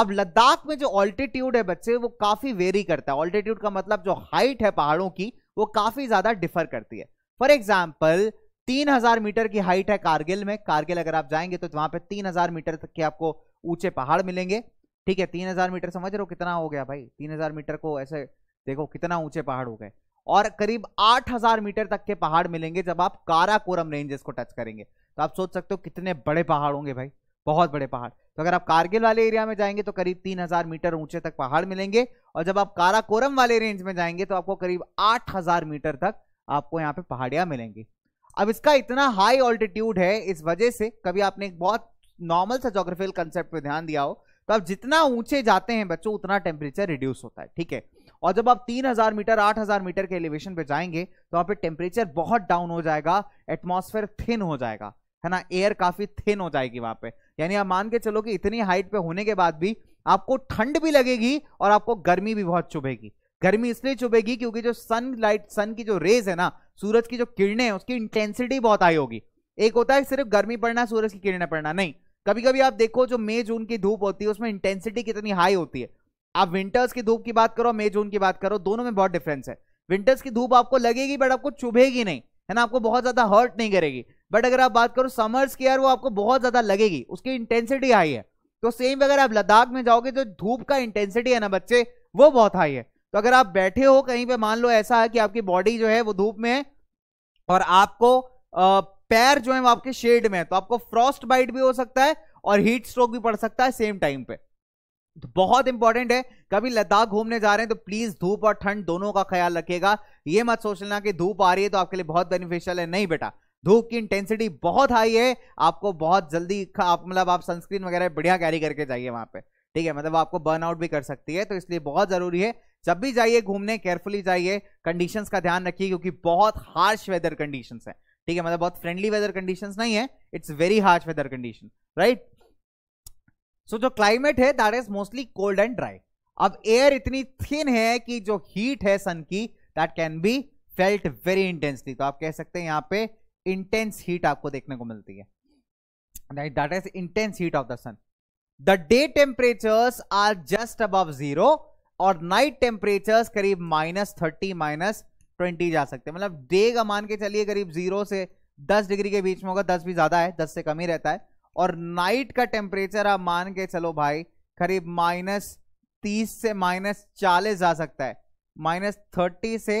अब लद्दाख में जो ऑल्टीट्यूड है बच्चे वो काफी वेरी करता है ऑल्टीट्यूड का मतलब जो हाइट है पहाड़ों की वो काफी ज्यादा डिफर करती है फॉर एग्जाम्पल तीन हजार मीटर की हाइट है कारगिल में कारगिल अगर आप जाएंगे तो वहां पे तीन हजार मीटर तक के आपको ऊंचे पहाड़ मिलेंगे ठीक है तीन हजार मीटर समझ रहे हो कितना हो गया भाई तीन हजार मीटर को ऐसे देखो कितना ऊंचे पहाड़ हो गए और करीब आठ हजार मीटर तक के पहाड़ मिलेंगे जब आप काराकोरम रेंजेस को टच करेंगे तो आप सोच सकते हो कितने बड़े पहाड़ होंगे भाई बहुत बड़े पहाड़ तो अगर आप कारगिल वाले एरिया में जाएंगे तो करीब 3000 मीटर ऊंचे तक पहाड़ मिलेंगे और जब आप काराकोरम वाले रेंज में जाएंगे तो आपको करीब 8000 मीटर तक आपको यहाँ पे पहाड़ियां मिलेंगी अब इसका इतना हाई ऑल्टीट्यूड है इस वजह से कभी आपने एक बहुत नॉर्मल सा जोग्राफिकल कंसेप्ट पर ध्यान दिया हो तो आप जितना ऊंचे जाते हैं बच्चों उतना टेम्परेचर रिड्यूस होता है ठीक है और जब आप 3000 मीटर 8000 मीटर के एलिवेशन पे जाएंगे तो वहाँ पे टेम्परेचर बहुत डाउन हो जाएगा एटमॉस्फेयर थिन हो जाएगा है ना एयर काफी थिन हो जाएगी वहां पे यानी आप मान के चलो कि इतनी हाइट पे होने के बाद भी आपको ठंड भी लगेगी और आपको गर्मी भी बहुत चुभेगी गर्मी इसलिए चुभेगी क्योंकि जो सन लाइट सन की जो रेज है ना सूरज की जो किरणें हैं उसकी इंटेंसिटी बहुत हाई होगी एक होता है सिर्फ गर्मी पड़ना सूरज की किरणें पड़ना नहीं कभी कभी आप देखो जो मई जून की धूप होती है उसमें इंटेंसिटी कितनी हाई होती है आप विंटर्स की धूप की बात करो मई जून की बात करो दोनों में बहुत डिफरेंस है विंटर्स की धूप आपको लगेगी बट आपको चुभेगी नहीं है ना आपको बहुत ज्यादा हर्ट नहीं करेगी बट अगर आप बात करो समर्स की यार वो आपको बहुत ज्यादा लगेगी उसकी इंटेंसिटी हाई है तो सेम अगर आप लद्दाख में जाओगे तो धूप का इंटेंसिटी है ना बच्चे वो बहुत हाई है तो अगर आप बैठे हो कहीं पे मान लो ऐसा है कि आपकी बॉडी जो है वो धूप में है और आपको पैर जो है वो आपके शेड में है तो आपको फ्रॉस्ट बाइट भी हो सकता है और हीट स्ट्रोक भी पड़ सकता है सेम टाइम पे तो बहुत इंपॉर्टेंट है कभी लद्दाख घूमने जा रहे हैं तो प्लीज धूप और ठंड दोनों का ख्याल रखेगा ये मत सोच लेना कि धूप आ रही है तो आपके लिए बहुत बेनिफिशियल है नहीं बेटा धूप की इंटेंसिटी बहुत हाई है आपको बहुत जल्दी आप मतलब आप सनस्क्रीन वगैरह बढ़िया कैरी करके जाइए वहां पे ठीक है मतलब आपको बर्नआउट भी कर सकती है तो इसलिए बहुत जरूरी है जब भी जाइए घूमने केयरफुली जाइए कंडीशंस का ध्यान रखिए क्योंकि बहुत हार्श वेदर कंडीशंस है ठीक है मतलब बहुत फ्रेंडली वेदर कंडीशंस नहीं है it's very harsh weather condition right so जो क्लाइमेट है that is mostly cold and dry अब एयर इतनी थिन है कि जो हीट है सन की that can be felt very intensely तो आप कह सकते हैं यहां पे इंटेंस हीट आपको देखने को मिलती है right that is intense heat of the sun the day temperatures are just above zero और नाइट टेम्परेचर्स करीब माइनस थर्टी माइनस ट्वेंटी जा सकते हैं मतलब डे का मान के चलिए करीब जीरो से दस डिग्री के बीच में होगा दस भी ज़्यादा है दस से कम ही रहता है और नाइट का टेम्परेचर आप मान के चलो भाई करीब माइनस तीस से माइनस चालीस जा सकता है माइनस थर्टी से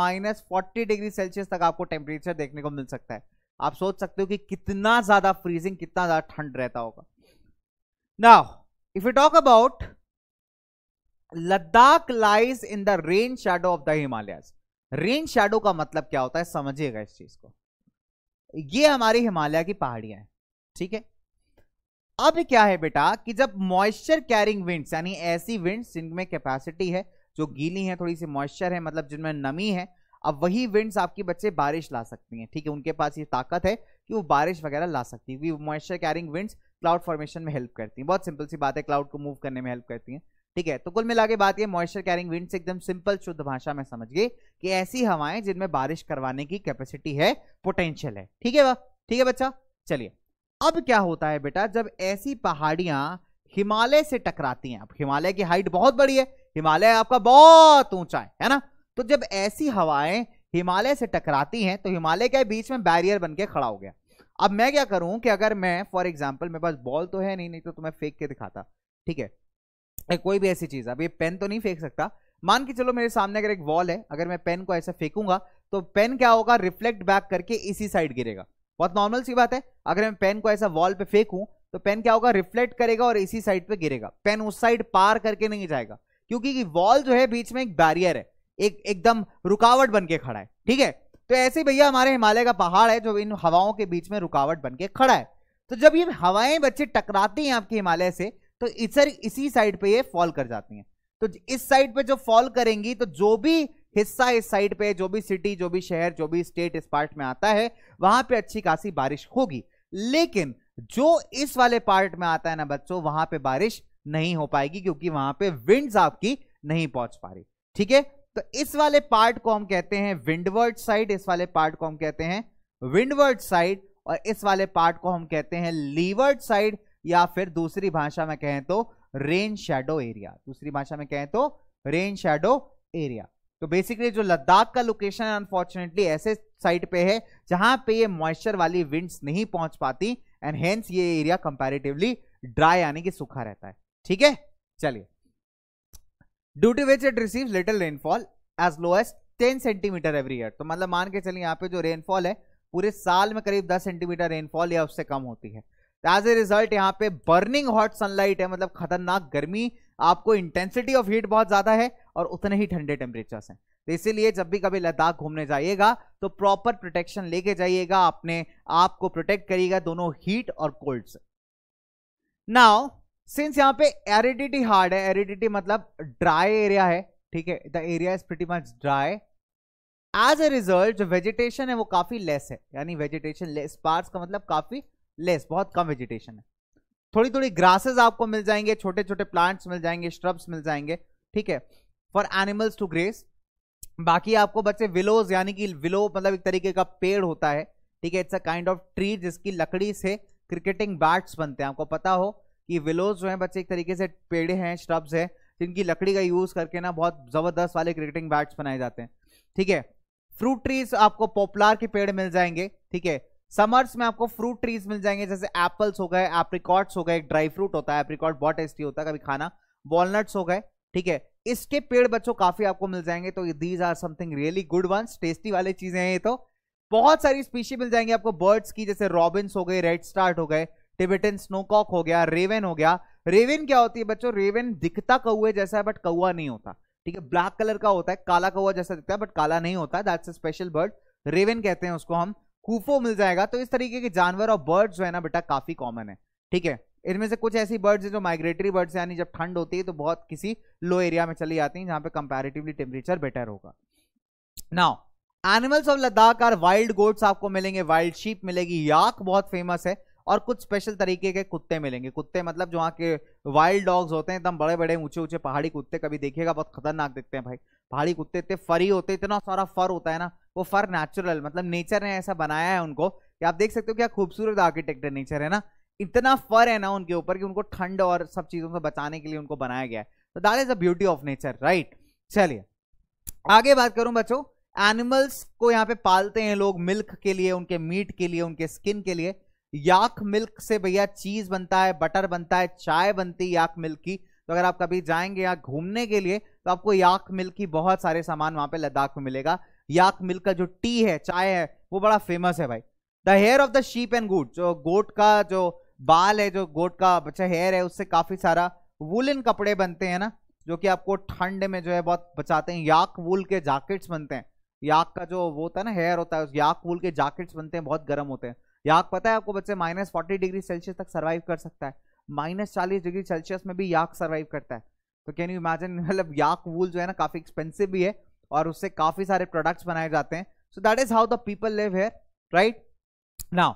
माइनस फोर्टी डिग्री सेल्सियस तक आपको टेम्परेचर देखने को मिल सकता है आप सोच सकते हो कि कितना ज़्यादा फ्रीजिंग कितना ज़्यादा ठंड रहता होगा now if you talk about Ladakh lies in the rain shadow of the Himalayas rain shadow का मतलब क्या होता है समझिएगा इस चीज को ये हमारी हिमालय की पहाड़ियां हैं ठीक है अब क्या है बेटा कि जब मॉइस्चर कैरिंग विंड्स यानी ऐसी विंड्स जिनमें कैपेसिटी है जो गीली है थोड़ी सी मॉइस्चर है मतलब जिनमें नमी है अब वही विंड्स आपकी बच्चे बारिश ला सकती हैं ठीक है उनके पास ये ताकत है कि वो बारिश वगैरह ला सकती है moisture carrying winds cloud formation में हेल्प करती हैं बहुत सिंपल सी बात है क्लाउड को मूव करने में हेल्प करती हैं ठीक है तो कुल मिला के बात ये मॉइस्चर कैरिंग विंड एकदम सिंपल शुद्ध भाषा में समझ गई कि ऐसी हवाएं जिनमें बारिश करवाने की कैपेसिटी है पोटेंशियल है ठीक है वह ठीक है बच्चा चलिए अब क्या होता है बेटा जब ऐसी पहाड़ियां हिमालय से टकराती हैं अब हिमालय की हाइट बहुत बड़ी है हिमालय आपका बहुत ऊंचा है है ना तो जब ऐसी हवाएं हिमालय से टकराती हैं तो हिमालय के बीच में बैरियर बन के खड़ा हो गया अब मैं क्या करूं कि अगर मैं फॉर एग्जाम्पल मेरे पास बॉल तो है नहीं नहीं तो तुम्हें तो फेंक के दिखाता ठीक है कोई भी ऐसी चीज अब ये पेन तो नहीं फेंक सकता मान के चलो मेरे सामने अगर एक वॉल है अगर मैं पेन को ऐसा फेंकूंगा तो पेन क्या होगा रिफ्लेक्ट बैक करके इसी साइड गिरेगा बहुत नॉर्मल सी बात है अगर मैं पेन को ऐसा वॉल पे फेंकूं तो पेन क्या होगा रिफ्लेक्ट करेगा और इसी साइड पे गिरेगा पेन उस साइड पार करके नहीं जाएगा क्योंकि वॉल जो है बीच में एक बैरियर है एक एकदम रुकावट बन के खड़ा है ठीक है तो ऐसे भैया हमारे हिमालय का पहाड़ है जो इन हवाओं के बीच में रुकावट बन के खड़ा है तो जब ये हवाएं बच्चे टकराती हैं आपके हिमालय से तो इधर इसी साइड पे ये फॉल कर जाती हैं तो इस साइड पे जो फॉल करेंगी तो जो भी हिस्सा इस साइड पे जो भी सिटी जो भी शहर जो भी स्टेट इस पार्ट में आता है वहां पे अच्छी खासी बारिश होगी लेकिन जो इस वाले पार्ट में आता है ना बच्चों वहां पे बारिश नहीं हो पाएगी क्योंकि वहां पे विंड्स आपकी नहीं पहुंच पा रही ठीक है तो इस वाले पार्ट को हम कहते हैं विंडवर्ड साइड इस वाले पार्ट को हम कहते हैं विंडवर्ड साइड और इस वाले पार्ट को हम कहते हैं लीवर्ड साइड या फिर दूसरी भाषा में कहें तो रेन शेडो एरिया दूसरी भाषा में कहें तो रेन शेडो एरिया तो बेसिकली जो लद्दाख का लोकेशन है अनफॉर्चुनेटली ऐसे साइड पे है जहां पे ये मॉइस्चर वाली विंड्स नहीं पहुंच पाती एंड हेंस ये एरिया कंपैरेटिवली ड्राई यानी कि सूखा रहता है ठीक है चलिए due to which it receive little rainfall as low as ten centimeter every year तो मतलब मान के चलिए यहाँ पे जो रेनफॉल है पूरे साल में करीब दस सेंटीमीटर रेनफॉल या उससे कम होती है एज ए रिजल्ट यहाँ पे बर्निंग हॉट सनलाइट है मतलब खतरनाक गर्मी आपको इंटेंसिटी ऑफ हीट बहुत ज्यादा है और उतने ही ठंडे टेम्परेचर्स हैं तो इसीलिए जब भी कभी लद्दाख घूमने जाइएगा तो प्रॉपर प्रोटेक्शन लेके जाइएगा अपने आप को प्रोटेक्ट करिएगा दोनों हीट और कोल्ड से नाउ सिंस यहाँ पे एरिडिटी हार्ड है एरिडिटी मतलब ड्राई एरिया है ठीक है the area is pretty much dry as a result जो वेजिटेशन है वो काफी लेस है यानी वेजिटेशन लेस पार्स का मतलब काफी लेस बहुत कम वेजिटेशन है थोड़ी थोड़ी ग्रासेस आपको मिल जाएंगे छोटे छोटे प्लांट्स मिल जाएंगे श्रब्स मिल जाएंगे ठीक है फॉर एनिमल्स टू ग्रेस बाकी आपको बच्चे विलोज यानी कि विलो मतलब एक तरीके का पेड़ होता है ठीक है it's a kind of tree जिसकी लकड़ी से क्रिकेटिंग बैट्स बनते हैं आपको पता हो कि विलोज जो है बच्चे एक तरीके से पेड़ हैं श्रब्स हैं जिनकी लकड़ी का यूज करके ना बहुत जबरदस्त वाले क्रिकेटिंग बैट्स बनाए जाते हैं ठीक है फ्रूट ट्रीज आपको पॉपुलर के पेड़ मिल जाएंगे ठीक है समर्स में आपको फ्रूट ट्रीज मिल जाएंगे जैसे एप्पल्स हो गए एप्रिकॉट्स हो गए एक ड्राई फ्रूट होता है एप्रिकॉट बहुत टेस्टी होता है कभी खाना वॉलनट्स हो गए ठीक है इसके पेड़ बच्चों काफी आपको मिल जाएंगे तो these are something really good ones tasty वाली चीजें हैं ये तो बहुत सारी स्पीशी मिल जाएंगी आपको बर्ड्स की जैसे रॉबिन्स हो गए रेड स्टार्ट हो गए टिबेटन स्नोकॉक हो गया रेवन हो गया रेवन क्या होती है बच्चों रेवन दिखता कौए जैसा है बट कौआ नहीं होता ठीक है ब्लैक कलर का होता है काला कौआ जैसा दिखता है बट काला नहीं होता that's a special bird raven कहते हैं उसको हम कूफो मिल जाएगा तो इस तरीके के जानवर और बर्ड जो है ना बेटा काफी कॉमन है ठीक है इनमें से कुछ ऐसी बर्ड्स हैं जो माइग्रेटरी बर्ड्स यानी जब ठंड होती है तो बहुत किसी लो एरिया में चली जाती हैं जहां पे कंपैरेटिवली टेम्परेचर बेटर होगा now animals of Ladakh are wild goats आपको मिलेंगे वाइल्ड शीप मिलेगी याक बहुत फेमस है और कुछ स्पेशल तरीके के कुत्ते मिलेंगे कुत्ते मतलब जो वहाँ के वाइल्ड डॉग्स होते हैं एकदम बड़े बड़े ऊंचे ऊंचे पहाड़ी कुत्ते कभी देखिएगा बहुत खतरनाक दिखते हैं भाई पहाड़ी कुत्ते इतने फरी होते इतना सारा फर होता है ना वो फॉर नेचुरल मतलब नेचर ने ऐसा बनाया है उनको कि आप देख सकते हो क्या खूबसूरत है नेचर है ना इतना फर है ना उनके ऊपर कि उनको ठंड और सब चीज़ों से बचाने के लिए उनको बनाया गया है तो that is the beauty of nature right चलिए आगे बात करूं बच्चों एनिमल्स को यहाँ पे पालते हैं लोग मिल्क के लिए उनके मीट के लिए उनके स्किन के लिए याक मिल्क से भैया चीज बनता है बटर बनता है चाय बनती है याक मिल्क की तो अगर आप कभी जाएंगे यहाँ घूमने के लिए तो आपको याक मिल्क की बहुत सारे सामान वहां पे लद्दाख में मिलेगा याक मिल्क का जो टी है चाय है वो बड़ा फेमस है भाई the hair of the sheep and good जो गोट का जो बाल है जो गोट का बच्चा हेयर है उससे काफी सारा वुलन कपड़े बनते हैं ना जो कि आपको ठंड में जो है बहुत बचाते हैं याक वूल के जैकेट्स बनते हैं याक का जो वो होता है ना हेयर होता है उस याक वूल के जैकेट्स बनते हैं बहुत गर्म होते हैं याक पता है आपको बच्चे माइनस फोर्टी डिग्री सेल्सियस तक सर्वाइव कर सकता है माइनस चालीस डिग्री सेल्सियस में भी याक सर्वाइव करता है तो कैन यू इमेजिन मतलब याक वूल जो है ना काफी एक्सपेंसिव भी है और उससे काफी सारे प्रोडक्ट्स बनाए जाते हैं so that is how the people live here right now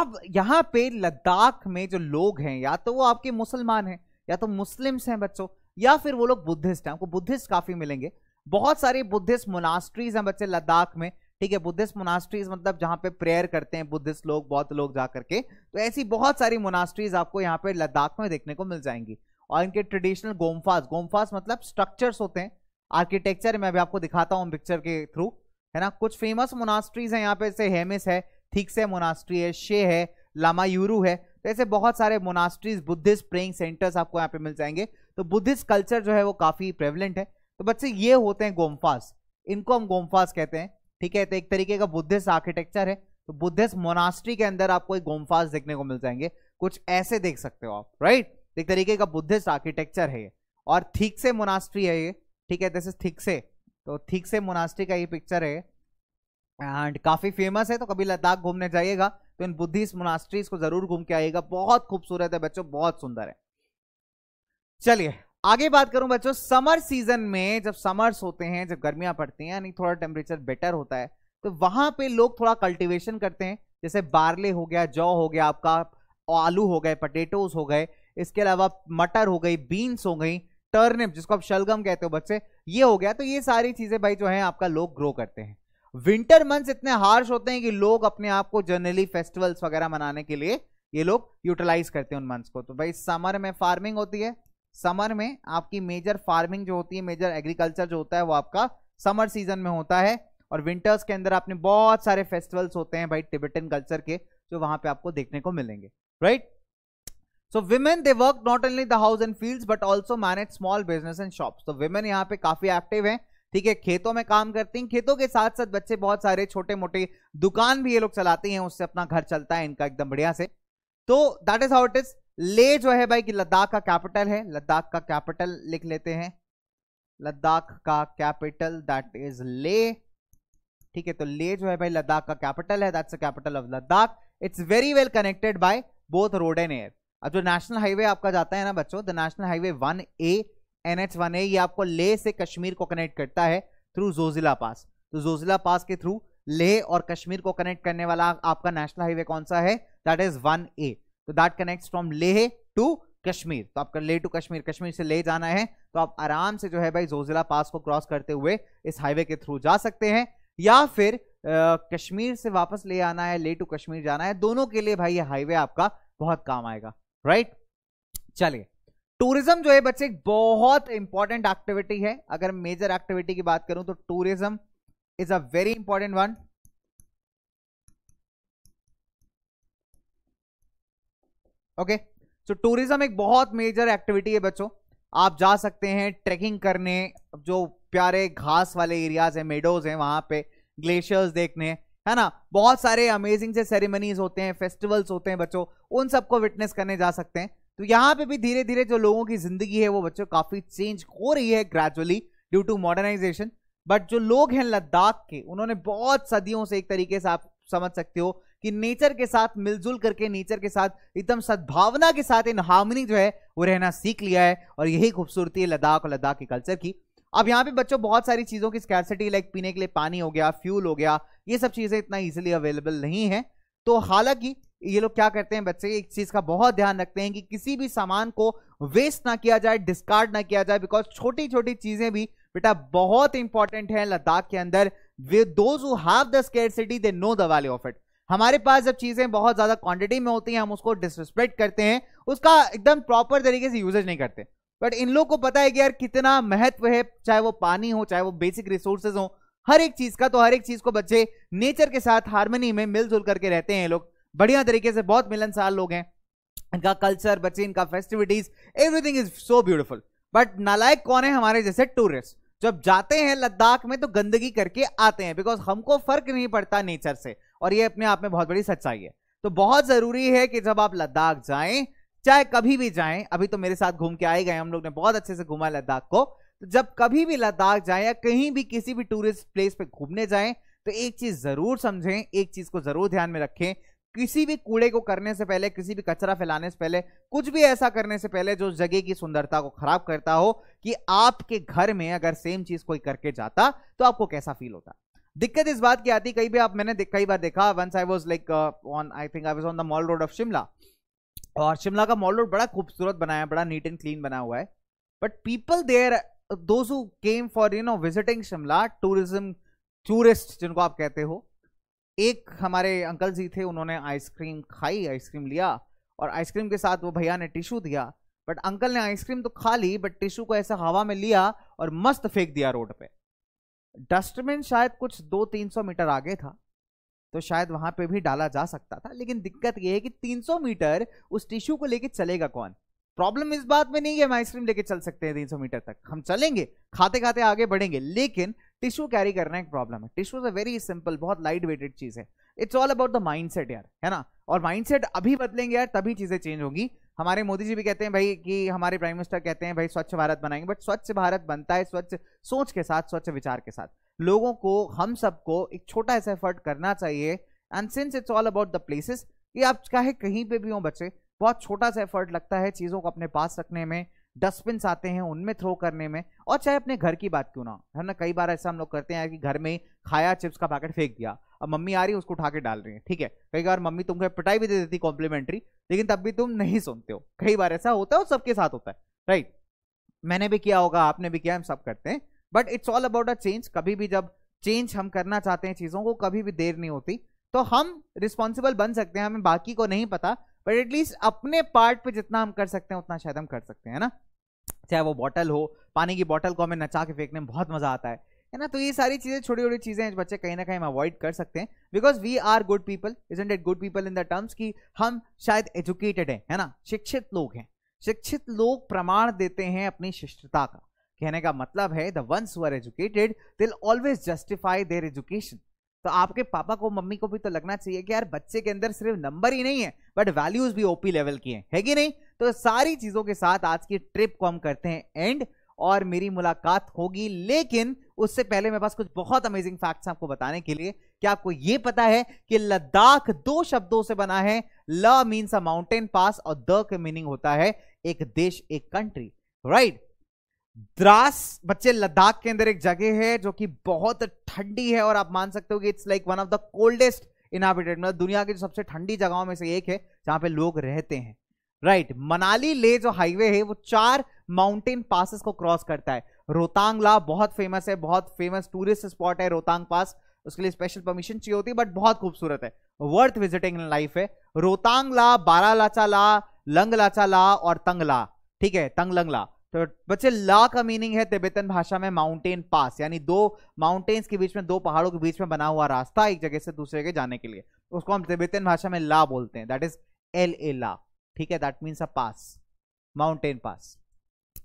अब यहाँ पे लद्दाख में जो लोग हैं या तो वो आपके मुसलमान हैं या तो मुस्लिम्स हैं बच्चों या फिर वो लोग बुद्धिस्ट हैं आपको बुद्धिस्ट काफी मिलेंगे बहुत सारी बुद्धिस्ट मोनास्ट्रीज हैं बच्चे लद्दाख में ठीक है बुद्धिस्ट मोनास्ट्रीज मतलब जहाँ पे प्रेयर करते हैं बुद्धिस्ट लोग बहुत लोग जा करके तो ऐसी बहुत सारी मोनास्ट्रीज आपको यहाँ पे लद्दाख में देखने को मिल जाएंगी और इनके ट्रेडिशनल गोम्फास गोमफास मतलब स्ट्रक्चर्स होते हैं आर्किटेक्चर मैं भी आपको दिखाता हूँ पिक्चर के थ्रू है ना कुछ फेमस मोनास्ट्रीज हैं यहाँ पे जैसे हेमिस है थिक्स से मोनास्ट्री है शे है लामा यूरू है तो ऐसे बहुत सारे मोनास्ट्रीज बुद्धिस्ट प्रेइंग सेंटर्स आपको यहाँ पे मिल जाएंगे तो बुद्धिस्ट कल्चर जो है वो काफ़ी प्रेवलेंट है तो बच्चे ये होते हैं गोम्फास इनको हम गोम्फास कहते हैं ठीक है तो एक तरीके का बुद्धिस्ट आर्किटेक्चर है तो बुद्धिस्ट मोनास्ट्री के अंदर आपको एक गोम्फास देखने को मिल जाएंगे कुछ ऐसे देख सकते हो आप राइट एक तरीके का बुद्धिस्ट आर्किटेक्चर है ये और ठीक से मोनास्ट्री है ये ठीक है दिस इज थिक से तो थिक से मोनास्ट्री का ये पिक्चर है एंड काफ़ी फेमस है तो कभी लद्दाख घूमने जाइएगा तो इन बुद्धिस्ट मोनास्ट्रीज को ज़रूर घूम के आइएगा बहुत खूबसूरत है बच्चों बहुत सुंदर है चलिए आगे बात करूं बच्चों समर सीजन में जब समर्स होते हैं जब गर्मियां पड़ती हैं यानी थोड़ा टेम्परेचर बेटर होता है तो वहां पे लोग थोड़ा कल्टीवेशन करते हैं जैसे बारले हो गया जौ हो गया आपका आलू हो गए पटेटोज हो गए इसके अलावा मटर हो गई बीन्स हो गई टर्निप जिसको आप शलगम कहते हो बच्चे ये हो गया तो ये सारी चीजें भाई जो है आपका लोग ग्रो करते हैं विंटर मंथ्स इतने हार्श होते हैं कि लोग अपने आप को जनरली फेस्टिवल्स वगैरह मनाने के लिए ये लोग यूटिलाइज करते हैं उन मंथ्स को तो भाई समर में फार्मिंग होती है समर में आपकी मेजर फार्मिंग जो होती है मेजर एग्रीकल्चर जो होता है वो आपका समर सीजन में होता है और विंटर्स के अंदर आपने बहुत सारे फेस्टिवल्स होते हैं भाई टिबेटन कल्चर के जो वहां पे आपको देखने को मिलेंगे right so women they work not only the house and field but also manage small business and shop तो विमेन यहाँ पे काफी एक्टिव है ठीक है खेतों में काम करती हैं खेतों के साथ साथ बच्चे बहुत सारे छोटे मोटे दुकान भी ये लोग चलाती हैं उससे अपना घर चलता है इनका एकदम बढ़िया से तो दैट इज हाउट इज ले जो है भाई कि लद्दाख का कैपिटल है लद्दाख का कैपिटल लिख लेते हैं लद्दाख का कैपिटल दैट इज ले ठीक है तो ले जो है भाई लद्दाख का कैपिटल है that's capital of Ladakh it's very well connected by both road and air अब जो नेशनल हाईवे आपका जाता है ना बच्चों the national highway one A N H one A ये आपको लेह से कश्मीर को कनेक्ट करता है थ्रू जोजिला पास तो जोजिला पास के थ्रू लेह और कश्मीर को कनेक्ट करने वाला आपका नेशनल हाईवे कौन सा है दैट इज वन ए तो that connect from Leh to Kashmir तो आपका ले टू कश्मीर कश्मीर से ले जाना है तो आप आराम से जो है भाई जोजिला पास को क्रॉस करते हुए इस हाईवे के थ्रू जा सकते हैं या फिर आ, कश्मीर से वापस ले आना है ले टू कश्मीर जाना है दोनों के लिए भाई ये हाईवे आपका बहुत काम आएगा राइट चलिए टूरिज्म जो है बच्चे एक बहुत इंपॉर्टेंट एक्टिविटी है अगर मेजर एक्टिविटी की बात करूं तो tourism is a very important one okay so tourism एक बहुत मेजर एक्टिविटी है बच्चों आप जा सकते हैं ट्रेकिंग करने जो प्यारे घास वाले एरियाज हैं मेडोज हैं वहां पे ग्लेशियर्स देखने है ना बहुत सारे अमेजिंग से सेरेमनीज होते हैं फेस्टिवल्स होते हैं बच्चों उन सबको विटनेस करने जा सकते हैं तो यहाँ पे भी धीरे धीरे जो लोगों की जिंदगी है वो बच्चों काफी चेंज हो रही है gradually due to modernization but जो लोग हैं लद्दाख के उन्होंने बहुत सदियों से एक तरीके से आप समझ सकते हो कि नेचर के साथ मिलजुल करके नेचर के साथ एकदम सद्भावना के साथ इन हार्मनी जो है वो रहना सीख लिया है और यही खूबसूरती है लद्दाख और लद्दाख के कल्चर की अब यहाँ पे बच्चों बहुत सारी चीज़ों की स्कैरसिटी लाइक पीने के लिए पानी हो गया फ्यूल हो गया ये सब चीज़ें इतना ईजिली अवेलेबल नहीं है तो हालांकि ये लोग क्या करते हैं बच्चे एक चीज़ का बहुत ध्यान रखते हैं कि किसी भी सामान को वेस्ट ना किया जाए डिस्कार्ड ना किया जाए बिकॉज छोटी छोटी चीज़ें भी बेटा बहुत इंपॉर्टेंट है लद्दाख के अंदर they those who have the scarcity they know the value of it हमारे पास जब चीज़ें बहुत ज़्यादा क्वांटिटी में होती हैं हम उसको डिसरिस्पेक्ट करते हैं उसका एकदम प्रॉपर तरीके से यूजेज नहीं करते बट इन लोग को पता है कि यार कितना महत्व है चाहे वो पानी हो चाहे वो बेसिक रिसोर्सेज हो हर एक चीज का तो हर एक चीज को बच्चे नेचर के साथ हारमोनी में मिलजुल करके रहते हैं लोग बढ़िया तरीके से बहुत मिलनसार लोग हैं इनका कल्चर बच्चे इनका festivities everything is so beautiful but नालायक कौन है हमारे जैसे टूरिस्ट जब जाते हैं लद्दाख में तो गंदगी करके आते हैं बिकॉज हमको फर्क नहीं पड़ता नेचर से और ये अपने आप में बहुत बड़ी सच्चाई है तो बहुत जरूरी है कि जब आप लद्दाख जाएं चाहे कभी भी जाएं अभी तो मेरे साथ घूम के आए गए हम लोग ने बहुत अच्छे से घूमा लद्दाख को तो जब कभी भी लद्दाख जाए या कहीं भी किसी भी टूरिस्ट प्लेस पे घूमने जाए तो एक चीज़ ज़रूर समझें एक चीज़ को ज़रूर ध्यान में रखें किसी भी कूड़े को करने से पहले किसी भी कचरा फैलाने से पहले कुछ भी ऐसा करने से पहले जो जगह की सुंदरता को खराब करता हो कि आपके घर में अगर सेम चीज कोई करके जाता तो आपको कैसा फील होता दिक्कत इस बात की आती कई भी आप मैंने कई बार देखा once I was like on I think I was on the mall road of Shimla और शिमला का मॉल रोड बड़ा खूबसूरत बनाया बड़ा नीट एंड क्लीन बना हुआ है but people there those who came for you know visiting Shimla, tourism tourist जिनको आप कहते हो एक हमारे अंकल जी थे उन्होंने आइसक्रीम खाई आइसक्रीम लिया और आइसक्रीम के साथ वो भैया ने टिश्यू दिया बट अंकल ने आइसक्रीम तो खा ली बट टिश्यू को ऐसा हवा में लिया और मस्त फेंक दिया रोड पे डस्टबिन शायद कुछ दो तीन सौ मीटर आगे था तो शायद वहां पे भी डाला जा सकता था लेकिन दिक्कत यह है कि 300 मीटर उस टिश्यू को लेके चलेगा कौन प्रॉब्लम इस बात में नहीं है हम आइसक्रीम लेके चल सकते हैं तीन सौ मीटर तक हम चलेंगे खाते खाते आगे बढ़ेंगे लेकिन टिश्यू कैरी करना एक प्रॉब्लम है tissue is a very simple बहुत लाइट वेटेड चीज है it's all about the mindset यार है ना और माइंड सेट अभी बदलेंगे यार तभी चीजें चेंज होंगी हमारे मोदी जी भी कहते हैं भाई कि हमारे प्राइम मिनिस्टर कहते हैं भाई स्वच्छ भारत बनाएंगे बट स्वच्छ भारत बनता है स्वच्छ सोच के साथ स्वच्छ विचार के साथ लोगों को हम सबको एक छोटा सा एफर्ट करना चाहिए and since it's all about the places ये आप चाहे कहीं पे भी हो बच्चे बहुत छोटा सा एफर्ट लगता है चीज़ों को अपने पास रखने में डस्टबिन आते हैं उनमें थ्रो करने में और चाहे अपने घर की बात क्यों ना है ना कई बार ऐसा हम लोग करते हैं कि घर में खाया चिप्स का पैकेट फेंक दिया अब मम्मी आ रही है उसको उठा के डाल रही है ठीक है कई बार मम्मी तुमको पिटाई भी दे देती कॉम्प्लीमेंट्री लेकिन तब भी तुम नहीं सुनते हो कई बार ऐसा होता है और सबके साथ होता है राइट मैंने भी किया होगा आपने भी किया हम सब करते हैं but it's all about a change कभी भी जब चेंज हम करना चाहते हैं चीज़ों को कभी भी देर नहीं होती तो हम रिस्पॉन्सिबल बन सकते हैं हमें बाकी को नहीं पता बट एटलीस्ट अपने पार्ट पे जितना हम कर सकते हैं उतना शायद हम कर सकते हैं ना चाहे वो बॉटल हो पानी की बॉटल को हमें नचा के फेंकने में बहुत मजा आता है है ना तो ये सारी चीज़ें छोटी छोटी चीज़ें बच्चे कहीं ना कहीं हम अवॉइड कर सकते हैं because we are good people is it good people in the terms की हम शायद एजुकेटेड हैं है ना शिक्षित लोग हैं शिक्षित लोग प्रमाण देते हैं अपनी शिष्टता का कहने का मतलब है the ones who are educated will always justify their education तो आपके पापा को मम्मी को भी तो लगना चाहिए कि यार बच्चे के अंदर सिर्फ नंबर ही नहीं है बट वैल्यूज भी ओपी लेवल की हैं है कि नहीं तो सारी चीजों के साथ आज की ट्रिप को हम करते हैं एंड और मेरी मुलाकात होगी लेकिन उससे पहले मेरे पास कुछ बहुत अमेजिंग फैक्ट्स आपको बताने के लिए क्या आपको ये पता है कि लद्दाख दो शब्दों से बना है ल मीन्स अ माउंटेन पास और द के मीनिंग होता है एक देश एक कंट्री राइट द्रास बच्चे लद्दाख के अंदर एक जगह है जो कि बहुत ठंडी है और आप मान सकते हो कि it's like one of the coldest inhabited मतलब दुनिया की जो सबसे ठंडी जगहों में से एक है जहां पे लोग रहते हैं राइट right. मनाली ले जो हाईवे है वो चार माउंटेन पासेस को क्रॉस करता है रोहतांगला बहुत फेमस है बहुत फेमस टूरिस्ट स्पॉट है रोहतांग पास उसके लिए स्पेशल परमिशन चाहिए होती है बट बहुत खूबसूरत है वर्थ विजिटिंग इन लाइफ है रोहतांगला बारा ला लंग लाचाला और तंगला ठीक है तंग लंगला तो बच्चे ला का मीनिंग है तिब्बतन भाषा में माउंटेन पास यानी दो माउंटेन्स के बीच में दो पहाड़ों के बीच में बना हुआ रास्ता एक जगह से दूसरे जगह जाने के लिए उसको हम तिब्बतन भाषा में ला बोलते हैं that is L A la ठीक है that means a pass mountain pass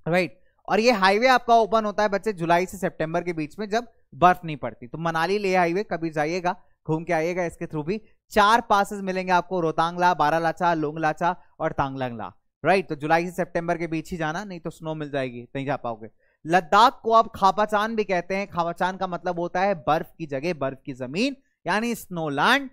right और ये हाईवे आपका ओपन होता है बच्चे जुलाई से सेप्टेम्बर के बीच में जब बर्फ नहीं पड़ती तो मनाली ले हाईवे कभी जाइएगा घूम के आइएगा इसके थ्रू भी चार पासेस मिलेंगे आपको रोहतांगला बारालाचा लोंगलाचा और तांगलांगला राइट तो जुलाई से सेप्टेम्बर के बीच ही जाना नहीं तो स्नो मिल जाएगी नहीं जा पाओगे लद्दाख को आप खापाचान भी कहते हैं खापाचान का मतलब होता है बर्फ की जगह बर्फ की जमीन यानी स्नोलैंड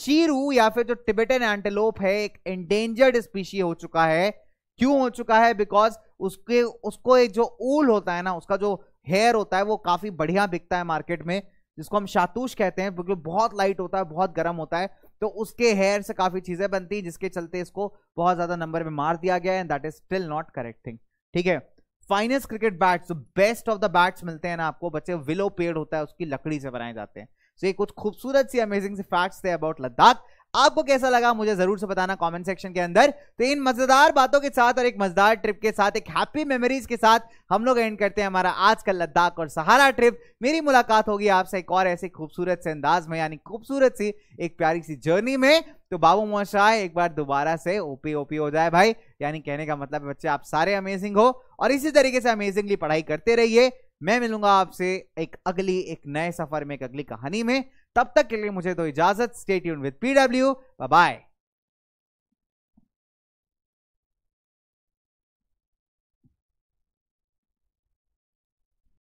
चीरू या फिर जो टिबेटन एंटेलोप है एक एंडेंजर्ड स्पीशी हो चुका है क्यों हो चुका है बिकॉज उसके उसको एक जो ऊल होता है ना उसका जो हेयर होता है वो काफी बढ़िया बिकता है मार्केट में जिसको हम शातूश कहते हैं बिल्कुल बहुत लाइट होता है बहुत गर्म होता है तो उसके हेयर से काफ़ी चीज़ें बनती हैं जिसके चलते इसको बहुत ज़्यादा नंबर में मार दिया गया है and that is still not correct thing ठीक है finest cricket bats best of the bats मिलते हैं ना आपको बच्चे विलो पेड़ होता है उसकी लकड़ी से बनाए जाते हैं तो ये कुछ खूबसूरत सी अमेजिंग से फैक्ट्स थे अबाउट लद्दाख आपको कैसा लगा मुझे जरूर से बताना कमेंट सेक्शन के अंदर तो इन मजेदार बातों के साथ और एक मजेदार ट्रिप के साथ एक हैप्पी मेमोरीज के साथ हम लोग एंड करते हैं हमारा आज का लद्दाख और सहारा ट्रिप मेरी मुलाकात होगी आपसे एक और ऐसे खूबसूरत से अंदाज में यानी खूबसूरत सी एक प्यारी सी जर्नी में तो बाबू मोशाह एक बार दोबारा से ओपी ओपी हो जाए भाई यानी कहने का मतलब बच्चे आप सारे अमेजिंग हो और इसी तरीके से अमेजिंगली पढ़ाई करते रहिए मैं मिलूंगा आपसे एक अगली एक नए सफर में एक अगली कहानी में तब तक के लिए मुझे दो इजाजत स्टेट यून विद पीडब्ल्यू बाय